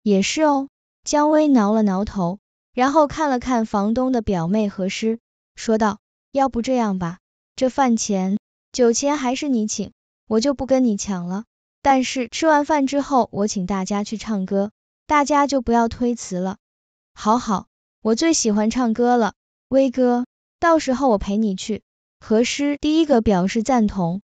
Speaker 1: 也是哦。姜薇挠了挠头，然后看了看房东的表妹和师，说道：“要不这样吧，这饭钱、酒钱还是你请，我就不跟你抢了。但是吃完饭之后，我请大家去唱歌，大家就不要推辞了。好好，我最喜欢唱歌了。”威哥，到时候我陪你去。何师第一个表示赞同，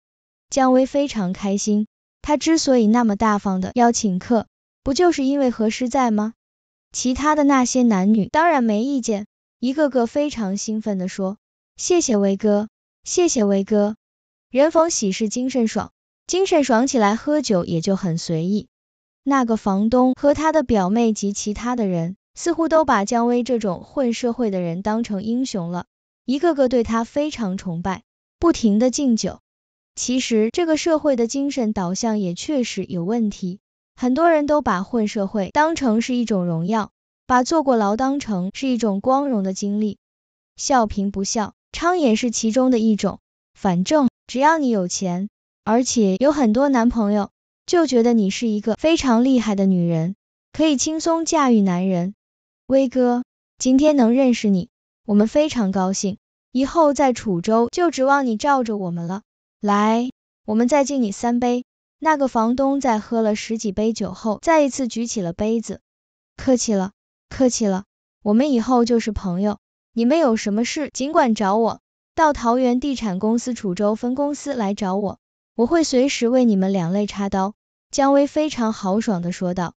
Speaker 1: 姜薇非常开心。他之所以那么大方的要请客，不就是因为何师在吗？其他的那些男女当然没意见，一个个非常兴奋的说，谢谢威哥，谢谢威哥。人逢喜事精神爽，精神爽起来喝酒也就很随意。那个房东和他的表妹及其他的人。似乎都把姜薇这种混社会的人当成英雄了，一个个对他非常崇拜，不停的敬酒。其实这个社会的精神导向也确实有问题，很多人都把混社会当成是一种荣耀，把坐过牢当成是一种光荣的经历。笑贫不笑娼也是其中的一种，反正只要你有钱，而且有很多男朋友，就觉得你是一个非常厉害的女人，可以轻松驾驭男人。威哥，今天能认识你，我们非常高兴。以后在楚州就指望你罩着我们了。来，我们再敬你三杯。那个房东在喝了十几杯酒后，再一次举起了杯子。客气了，客气了，我们以后就是朋友，你们有什么事尽管找我，到桃园地产公司楚州分公司来找我，我会随时为你们两肋插刀。姜薇非常豪爽的说道。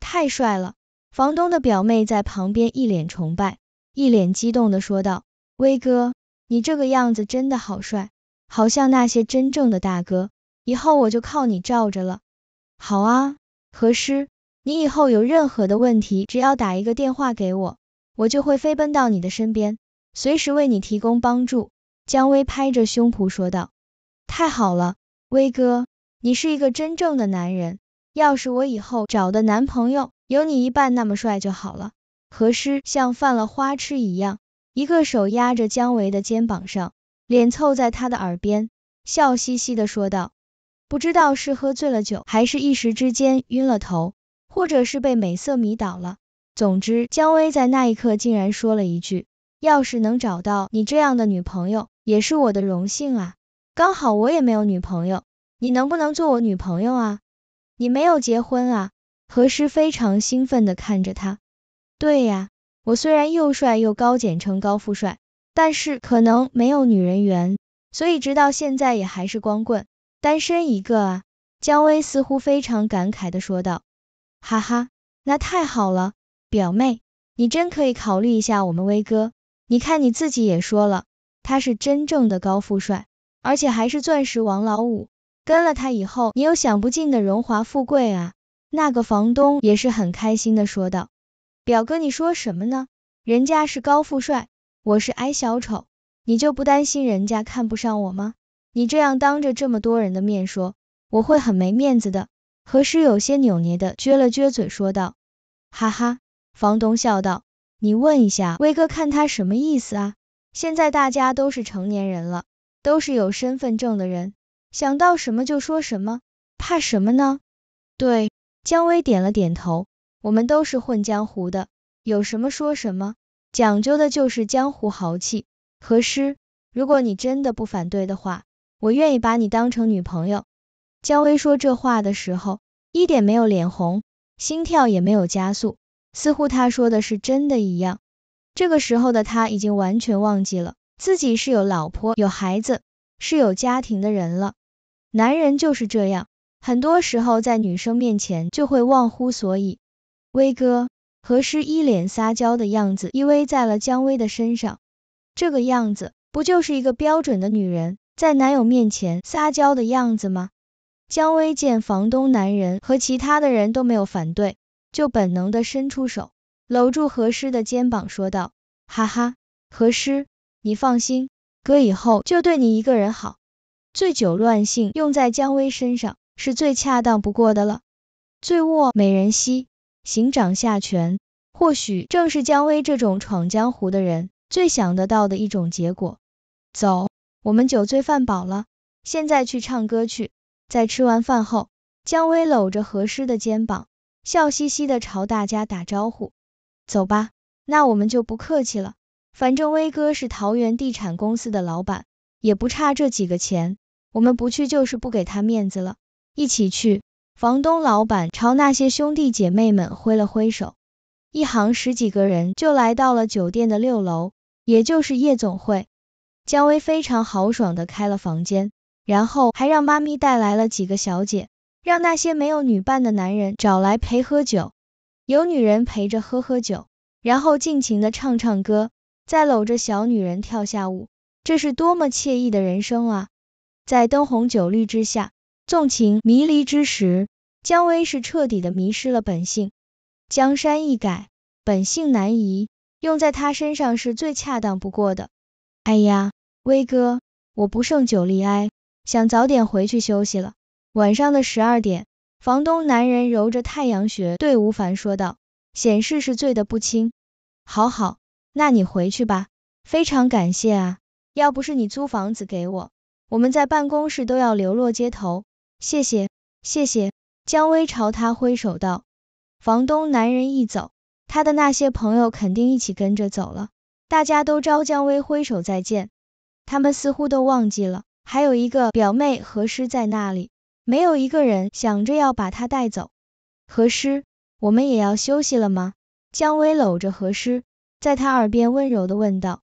Speaker 1: 太帅了。房东的表妹在旁边一脸崇拜，一脸激动的说道：“威哥，你这个样子真的好帅，好像那些真正的大哥，以后我就靠你罩着了。”“好啊，何师，你以后有任何的问题，只要打一个电话给我，我就会飞奔到你的身边，随时为你提供帮助。”姜威拍着胸脯说道：“太好了，威哥，你是一个真正的男人。”要是我以后找的男朋友有你一半那么帅就好了。何诗像犯了花痴一样，一个手压着姜维的肩膀上，脸凑在他的耳边，笑嘻嘻的说道。不知道是喝醉了酒，还是一时之间晕了头，或者是被美色迷倒了。总之，姜维在那一刻竟然说了一句，要是能找到你这样的女朋友，也是我的荣幸啊。刚好我也没有女朋友，你能不能做我女朋友啊？你没有结婚啊？何师非常兴奋地看着他。对呀，我虽然又帅又高，简称高富帅，但是可能没有女人缘，所以直到现在也还是光棍，单身一个啊。姜薇似乎非常感慨地说道。哈哈，那太好了，表妹，你真可以考虑一下我们威哥。你看你自己也说了，他是真正的高富帅，而且还是钻石王老五。跟了他以后，你有享不尽的荣华富贵啊！那个房东也是很开心的说道。表哥你说什么呢？人家是高富帅，我是矮小丑，你就不担心人家看不上我吗？你这样当着这么多人的面说，我会很没面子的。何时有些扭捏的撅了撅嘴说道。哈哈，房东笑道，你问一下威哥看他什么意思啊？现在大家都是成年人了，都是有身份证的人。想到什么就说什么，怕什么呢？对，姜薇点了点头。我们都是混江湖的，有什么说什么，讲究的就是江湖豪气。何诗，如果你真的不反对的话，我愿意把你当成女朋友。姜薇说这话的时候，一点没有脸红，心跳也没有加速，似乎他说的是真的一样。这个时候的他已经完全忘记了自己是有老婆、有孩子、是有家庭的人了。男人就是这样，很多时候在女生面前就会忘乎所以。威哥何诗一脸撒娇的样子，依偎在了姜薇的身上，这个样子不就是一个标准的女人在男友面前撒娇的样子吗？姜薇见房东男人和其他的人都没有反对，就本能的伸出手，搂住何诗的肩膀说道：“哈哈，何诗，你放心，哥以后就对你一个人好。”醉酒乱性，用在姜威身上是最恰当不过的了。醉卧美人膝，行掌下拳，或许正是姜威这种闯江湖的人最想得到的一种结果。走，我们酒醉饭饱了，现在去唱歌去。在吃完饭后，姜威搂着何诗的肩膀，笑嘻嘻的朝大家打招呼：“走吧，那我们就不客气了。反正威哥是桃园地产公司的老板，也不差这几个钱。”我们不去就是不给他面子了，一起去。房东老板朝那些兄弟姐妹们挥了挥手，一行十几个人就来到了酒店的六楼，也就是夜总会。姜薇非常豪爽的开了房间，然后还让妈咪带来了几个小姐，让那些没有女伴的男人找来陪喝酒，有女人陪着喝喝酒，然后尽情的唱唱歌，再搂着小女人跳下舞，这是多么惬意的人生啊！在灯红酒绿之下，纵情迷离之时，姜薇是彻底的迷失了本性。江山易改，本性难移，用在他身上是最恰当不过的。哎呀，威哥，我不胜酒力，哀，想早点回去休息了。晚上的十二点，房东男人揉着太阳穴对吴凡说道，显示是醉得不轻。好好，那你回去吧，非常感谢啊，要不是你租房子给我。我们在办公室都要流落街头，谢谢，谢谢。姜薇朝他挥手道。房东男人一走，他的那些朋友肯定一起跟着走了。大家都朝姜薇挥手再见，他们似乎都忘记了还有一个表妹何诗在那里，没有一个人想着要把她带走。何诗，我们也要休息了吗？姜薇搂着何诗，在他耳边温柔的问道。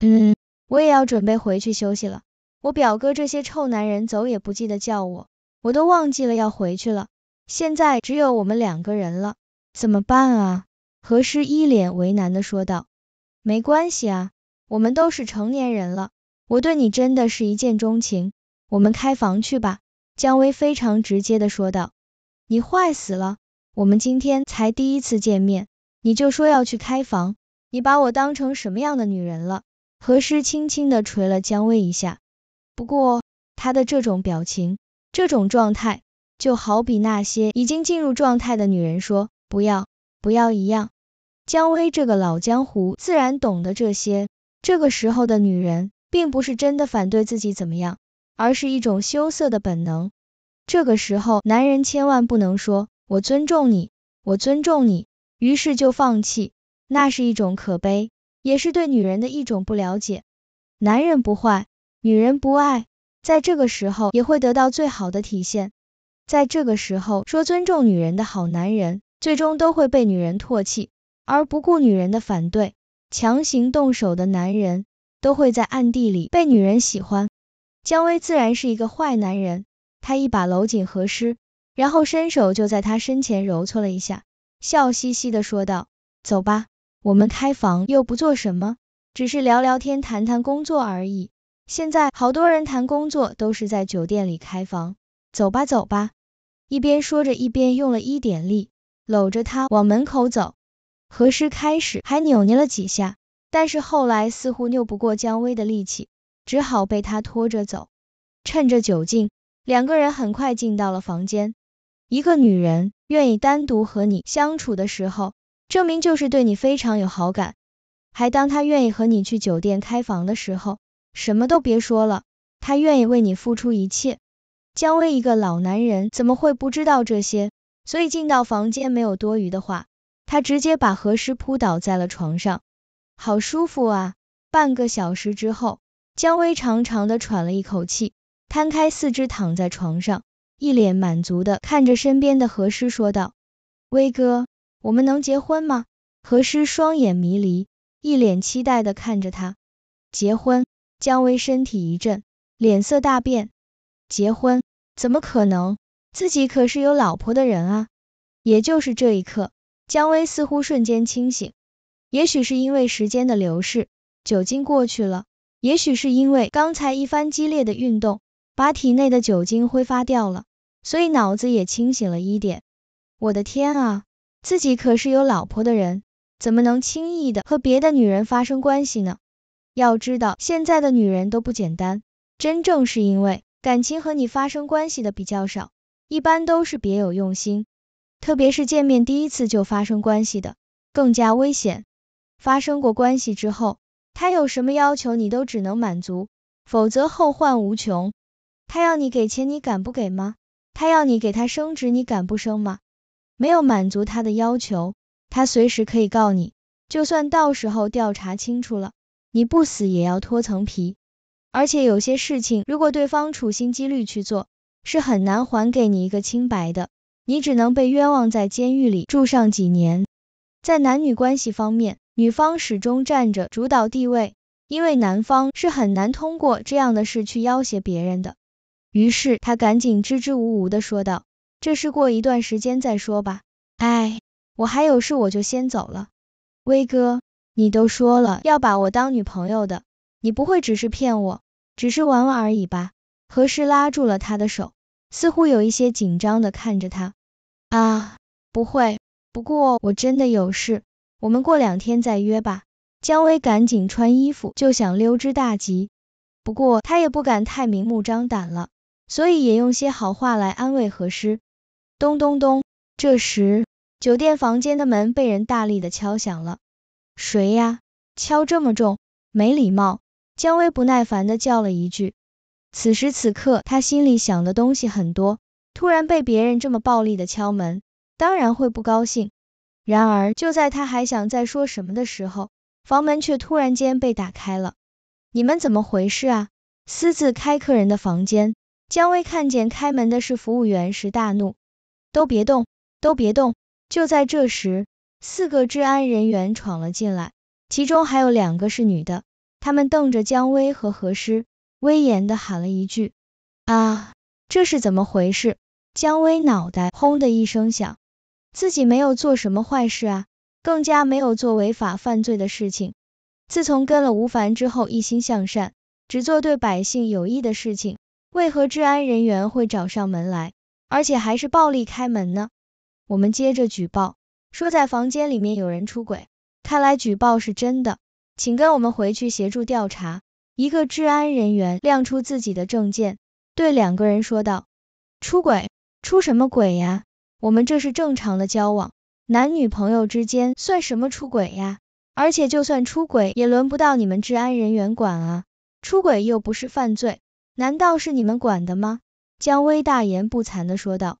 Speaker 1: 嗯，我也要准备回去休息了。我表哥这些臭男人走也不记得叫我，我都忘记了要回去了。现在只有我们两个人了，怎么办啊？何诗一脸为难的说道。没关系啊，我们都是成年人了，我对你真的是一见钟情，我们开房去吧。江薇非常直接的说道。你坏死了，我们今天才第一次见面，你就说要去开房，你把我当成什么样的女人了？何诗轻轻的捶了江薇一下。不过，他的这种表情，这种状态，就好比那些已经进入状态的女人说不要不要一样。姜薇这个老江湖，自然懂得这些。这个时候的女人，并不是真的反对自己怎么样，而是一种羞涩的本能。这个时候，男人千万不能说，我尊重你，我尊重你，于是就放弃，那是一种可悲，也是对女人的一种不了解。男人不坏。女人不爱，在这个时候也会得到最好的体现。在这个时候说尊重女人的好男人，最终都会被女人唾弃；而不顾女人的反对，强行动手的男人，都会在暗地里被女人喜欢。姜薇自然是一个坏男人，他一把搂紧何诗，然后伸手就在他身前揉搓了一下，笑嘻嘻的说道：“走吧，我们开房又不做什么，只是聊聊天，谈谈工作而已。”现在好多人谈工作都是在酒店里开房。走吧走吧，一边说着一边用了一点力，搂着她往门口走。何时开始还扭捏了几下，但是后来似乎拗不过姜薇的力气，只好被他拖着走。趁着酒劲，两个人很快进到了房间。一个女人愿意单独和你相处的时候，证明就是对你非常有好感。还当她愿意和你去酒店开房的时候。什么都别说了，他愿意为你付出一切。姜威一个老男人怎么会不知道这些？所以进到房间没有多余的话，他直接把何诗扑倒在了床上，好舒服啊！半个小时之后，姜威长长的喘了一口气，摊开四肢躺在床上，一脸满足的看着身边的何诗说道：“威哥，我们能结婚吗？”何诗双眼迷离，一脸期待的看着他，结婚。姜薇身体一震，脸色大变。结婚？怎么可能？自己可是有老婆的人啊！也就是这一刻，姜薇似乎瞬间清醒。也许是因为时间的流逝，酒精过去了；也许是因为刚才一番激烈的运动，把体内的酒精挥发掉了，所以脑子也清醒了一点。我的天啊，自己可是有老婆的人，怎么能轻易的和别的女人发生关系呢？要知道现在的女人都不简单，真正是因为感情和你发生关系的比较少，一般都是别有用心，特别是见面第一次就发生关系的更加危险。发生过关系之后，他有什么要求你都只能满足，否则后患无穷。他要你给钱你敢不给吗？他要你给他升职你敢不升吗？没有满足他的要求，他随时可以告你，就算到时候调查清楚了。你不死也要脱层皮，而且有些事情，如果对方处心积虑去做，是很难还给你一个清白的，你只能被冤枉在监狱里住上几年。在男女关系方面，女方始终占着主导地位，因为男方是很难通过这样的事去要挟别人的。于是他赶紧支支吾吾的说道：“这事过一段时间再说吧，哎，我还有事，我就先走了。”威哥。你都说了要把我当女朋友的，你不会只是骗我，只是玩玩而已吧？何诗拉住了他的手，似乎有一些紧张的看着他。啊，不会，不过我真的有事，我们过两天再约吧。姜薇赶紧穿衣服，就想溜之大吉。不过他也不敢太明目张胆了，所以也用些好话来安慰何诗。咚咚咚，这时酒店房间的门被人大力的敲响了。谁呀？敲这么重，没礼貌！姜薇不耐烦的叫了一句。此时此刻，他心里想的东西很多，突然被别人这么暴力的敲门，当然会不高兴。然而，就在他还想再说什么的时候，房门却突然间被打开了。你们怎么回事啊？私自开客人的房间！姜薇看见开门的是服务员时大怒。都别动，都别动！就在这时。四个治安人员闯了进来，其中还有两个是女的。他们瞪着姜威和何师，威严的喊了一句：“啊，这是怎么回事？”姜威脑袋轰的一声响，自己没有做什么坏事啊，更加没有做违法犯罪的事情。自从跟了吴凡之后，一心向善，只做对百姓有益的事情，为何治安人员会找上门来，而且还是暴力开门呢？我们接着举报。说在房间里面有人出轨，看来举报是真的，请跟我们回去协助调查。一个治安人员亮出自己的证件，对两个人说道：“出轨？出什么轨呀？我们这是正常的交往，男女朋友之间算什么出轨呀？而且就算出轨，也轮不到你们治安人员管啊！出轨又不是犯罪，难道是你们管的吗？”姜薇大言不惭的说道：“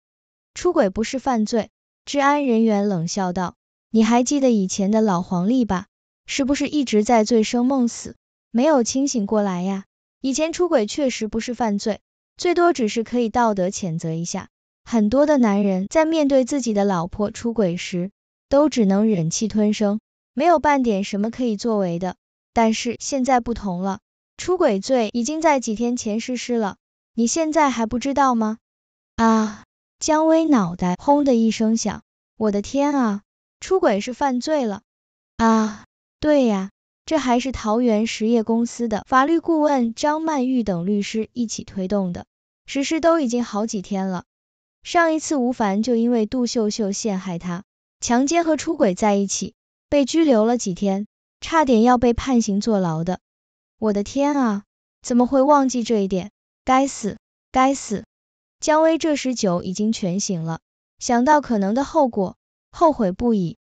Speaker 1: 出轨不是犯罪。”治安人员冷笑道：“你还记得以前的老黄历吧？是不是一直在醉生梦死，没有清醒过来呀？以前出轨确实不是犯罪，最多只是可以道德谴责一下。很多的男人在面对自己的老婆出轨时，都只能忍气吞声，没有半点什么可以作为的。但是现在不同了，出轨罪已经在几天前实施了，你现在还不知道吗？”啊！姜薇脑袋轰的一声响，我的天啊，出轨是犯罪了啊！对呀，这还是桃园实业公司的法律顾问张曼玉等律师一起推动的，实施都已经好几天了。上一次吴凡就因为杜秀秀陷害他，强奸和出轨在一起，被拘留了几天，差点要被判刑坐牢的。我的天啊，怎么会忘记这一点？该死，该死！姜威这时酒已经全醒了，想到可能的后果，后悔不已。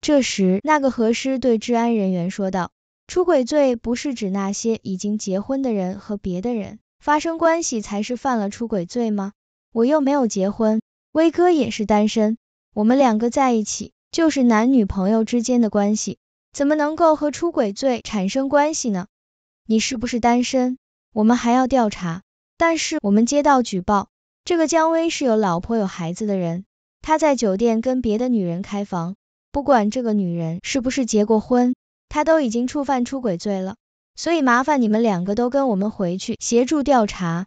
Speaker 1: 这时，那个和师对治安人员说道：“出轨罪不是指那些已经结婚的人和别的人发生关系才是犯了出轨罪吗？我又没有结婚，威哥也是单身，我们两个在一起就是男女朋友之间的关系，怎么能够和出轨罪产生关系呢？你是不是单身？我们还要调查，但是我们接到举报。”这个姜薇是有老婆有孩子的人，他在酒店跟别的女人开房，不管这个女人是不是结过婚，他都已经触犯出轨罪了。所以麻烦你们两个都跟我们回去协助调查。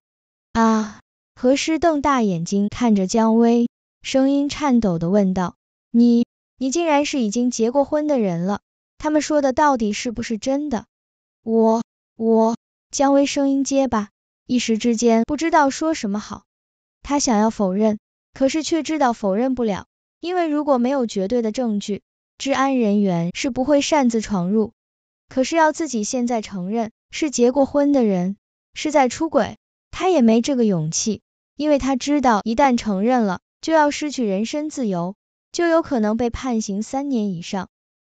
Speaker 1: 啊！何诗瞪大眼睛看着姜薇，声音颤抖的问道：“你，你竟然是已经结过婚的人了？他们说的到底是不是真的？”我，我，姜薇声音结巴，一时之间不知道说什么好。他想要否认，可是却知道否认不了，因为如果没有绝对的证据，治安人员是不会擅自闯入。可是要自己现在承认是结过婚的人，是在出轨，他也没这个勇气，因为他知道一旦承认了，就要失去人身自由，就有可能被判刑三年以上。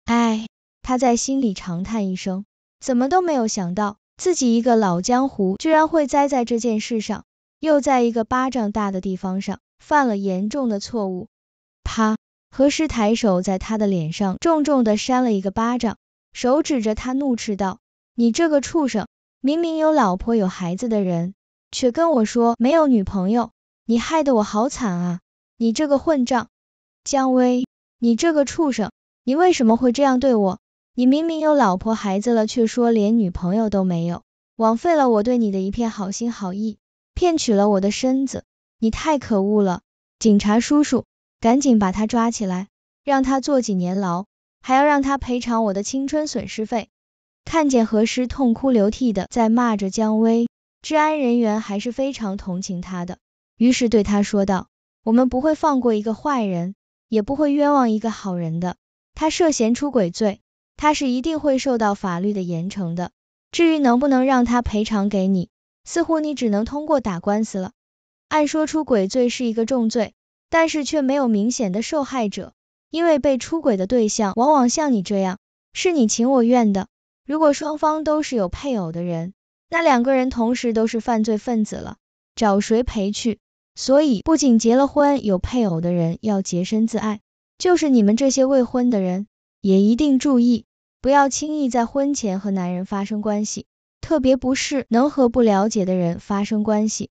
Speaker 1: 唉，他在心里长叹一声，怎么都没有想到自己一个老江湖，居然会栽在这件事上。又在一个巴掌大的地方上犯了严重的错误，啪！何时抬手在他的脸上重重地扇了一个巴掌，手指着他怒斥道：“你这个畜生，明明有老婆有孩子的人，却跟我说没有女朋友，你害得我好惨啊！你这个混账，姜薇，你这个畜生，你为什么会这样对我？你明明有老婆孩子了，却说连女朋友都没有，枉费了我对你的一片好心好意。”骗取了我的身子，你太可恶了！警察叔叔，赶紧把他抓起来，让他坐几年牢，还要让他赔偿我的青春损失费。看见何诗痛哭流涕的在骂着姜薇，治安人员还是非常同情他的，于是对他说道：我们不会放过一个坏人，也不会冤枉一个好人的。他涉嫌出轨罪，他是一定会受到法律的严惩的。至于能不能让他赔偿给你？似乎你只能通过打官司了。按说出轨罪是一个重罪，但是却没有明显的受害者，因为被出轨的对象往往像你这样，是你情我愿的。如果双方都是有配偶的人，那两个人同时都是犯罪分子了，找谁赔去？所以不仅结了婚有配偶的人要洁身自爱，就是你们这些未婚的人也一定注意，不要轻易在婚前和男人发生关系。特别不是能和不了解的人发生关系。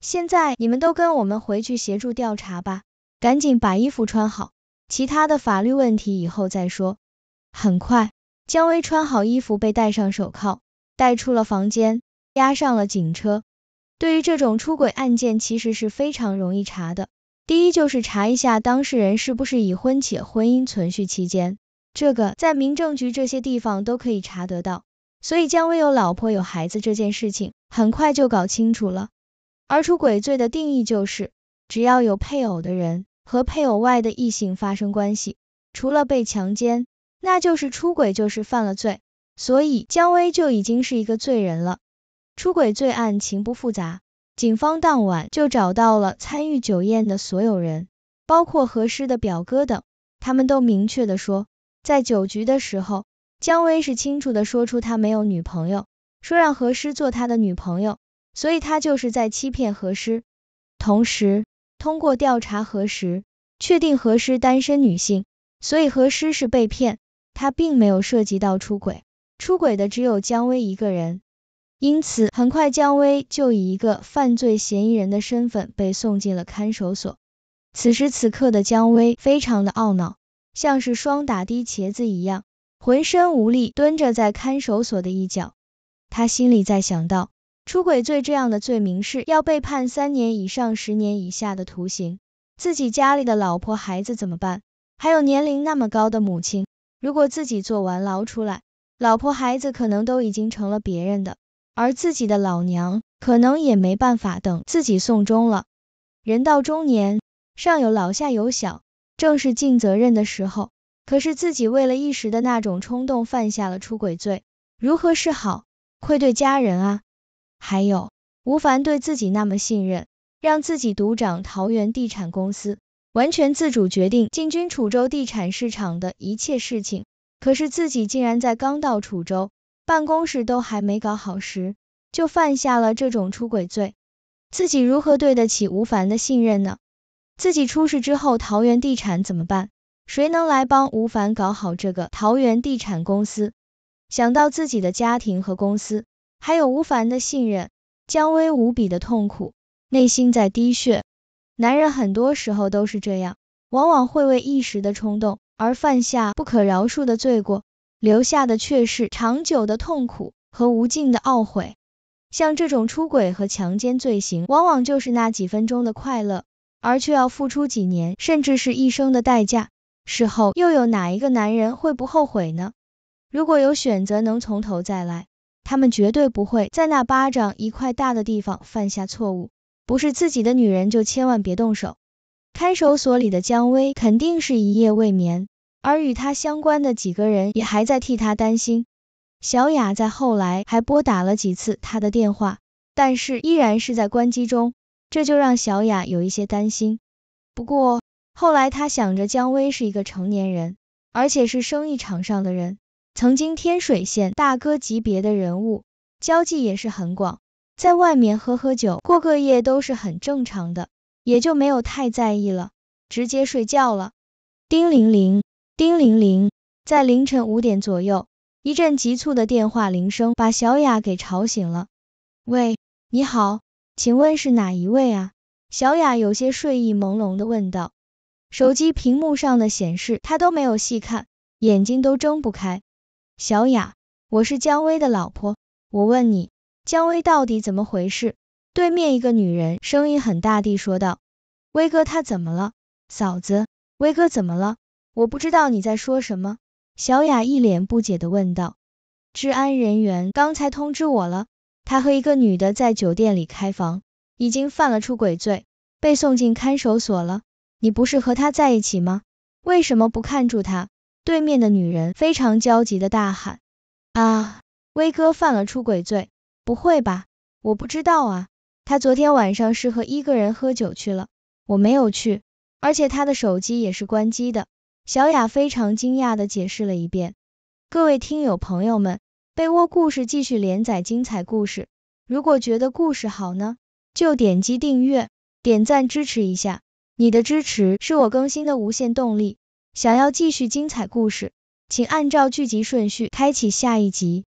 Speaker 1: 现在你们都跟我们回去协助调查吧，赶紧把衣服穿好。其他的法律问题以后再说。很快，姜薇穿好衣服被戴上手铐，带出了房间，押上了警车。对于这种出轨案件，其实是非常容易查的。第一就是查一下当事人是不是已婚且婚姻存续期间，这个在民政局这些地方都可以查得到。所以姜薇有老婆有孩子这件事情很快就搞清楚了，而出轨罪的定义就是，只要有配偶的人和配偶外的异性发生关系，除了被强奸，那就是出轨，就是犯了罪。所以姜薇就已经是一个罪人了。出轨罪案情不复杂，警方当晚就找到了参与酒宴的所有人，包括何诗的表哥等，他们都明确的说，在酒局的时候。姜薇是清楚的说出他没有女朋友，说让何诗做他的女朋友，所以他就是在欺骗何诗。同时，通过调查核实，确定何诗单身女性，所以何诗是被骗，他并没有涉及到出轨，出轨的只有姜薇一个人。因此，很快姜薇就以一个犯罪嫌疑人的身份被送进了看守所。此时此刻的姜薇非常的懊恼，像是霜打的茄子一样。浑身无力，蹲着在看守所的一角，他心里在想到，出轨罪这样的罪名是要被判三年以上十年以下的徒刑，自己家里的老婆孩子怎么办？还有年龄那么高的母亲，如果自己坐完牢出来，老婆孩子可能都已经成了别人的，而自己的老娘可能也没办法等自己送终了。人到中年，上有老下有小，正是尽责任的时候。可是自己为了一时的那种冲动犯下了出轨罪，如何是好？愧对家人啊！还有吴凡对自己那么信任，让自己独掌桃园地产公司，完全自主决定进军楚州地产市场的一切事情。可是自己竟然在刚到楚州，办公室都还没搞好时，就犯下了这种出轨罪，自己如何对得起吴凡的信任呢？自己出事之后，桃园地产怎么办？谁能来帮吴凡搞好这个桃园地产公司？想到自己的家庭和公司，还有吴凡的信任，姜薇无比的痛苦，内心在滴血。男人很多时候都是这样，往往会为一时的冲动而犯下不可饶恕的罪过，留下的却是长久的痛苦和无尽的懊悔。像这种出轨和强奸罪行，往往就是那几分钟的快乐，而却要付出几年甚至是一生的代价。事后又有哪一个男人会不后悔呢？如果有选择能从头再来，他们绝对不会在那巴掌一块大的地方犯下错误，不是自己的女人就千万别动手。看守所里的姜薇肯定是一夜未眠，而与他相关的几个人也还在替他担心。小雅在后来还拨打了几次他的电话，但是依然是在关机中，这就让小雅有一些担心。不过，后来他想着姜威是一个成年人，而且是生意场上的人，曾经天水县大哥级别的人物，交际也是很广，在外面喝喝酒、过个夜都是很正常的，也就没有太在意了，直接睡觉了。叮铃铃，叮铃铃，在凌晨五点左右，一阵急促的电话铃声把小雅给吵醒了。喂，你好，请问是哪一位啊？小雅有些睡意朦胧的问道。手机屏幕上的显示他都没有细看，眼睛都睁不开。小雅，我是姜薇的老婆，我问你，姜薇到底怎么回事？对面一个女人声音很大地说道：“威哥他怎么了？嫂子，威哥怎么了？我不知道你在说什么。”小雅一脸不解地问道：“治安人员刚才通知我了，他和一个女的在酒店里开房，已经犯了出轨罪，被送进看守所了。”你不是和他在一起吗？为什么不看住他？对面的女人非常焦急的大喊。啊，威哥犯了出轨罪？不会吧？我不知道啊，他昨天晚上是和一个人喝酒去了，我没有去，而且他的手机也是关机的。小雅非常惊讶的解释了一遍。各位听友朋友们，被窝故事继续连载精彩故事，如果觉得故事好呢，就点击订阅，点赞支持一下。你的支持是我更新的无限动力。想要继续精彩故事，请按照剧集顺序开启下一集。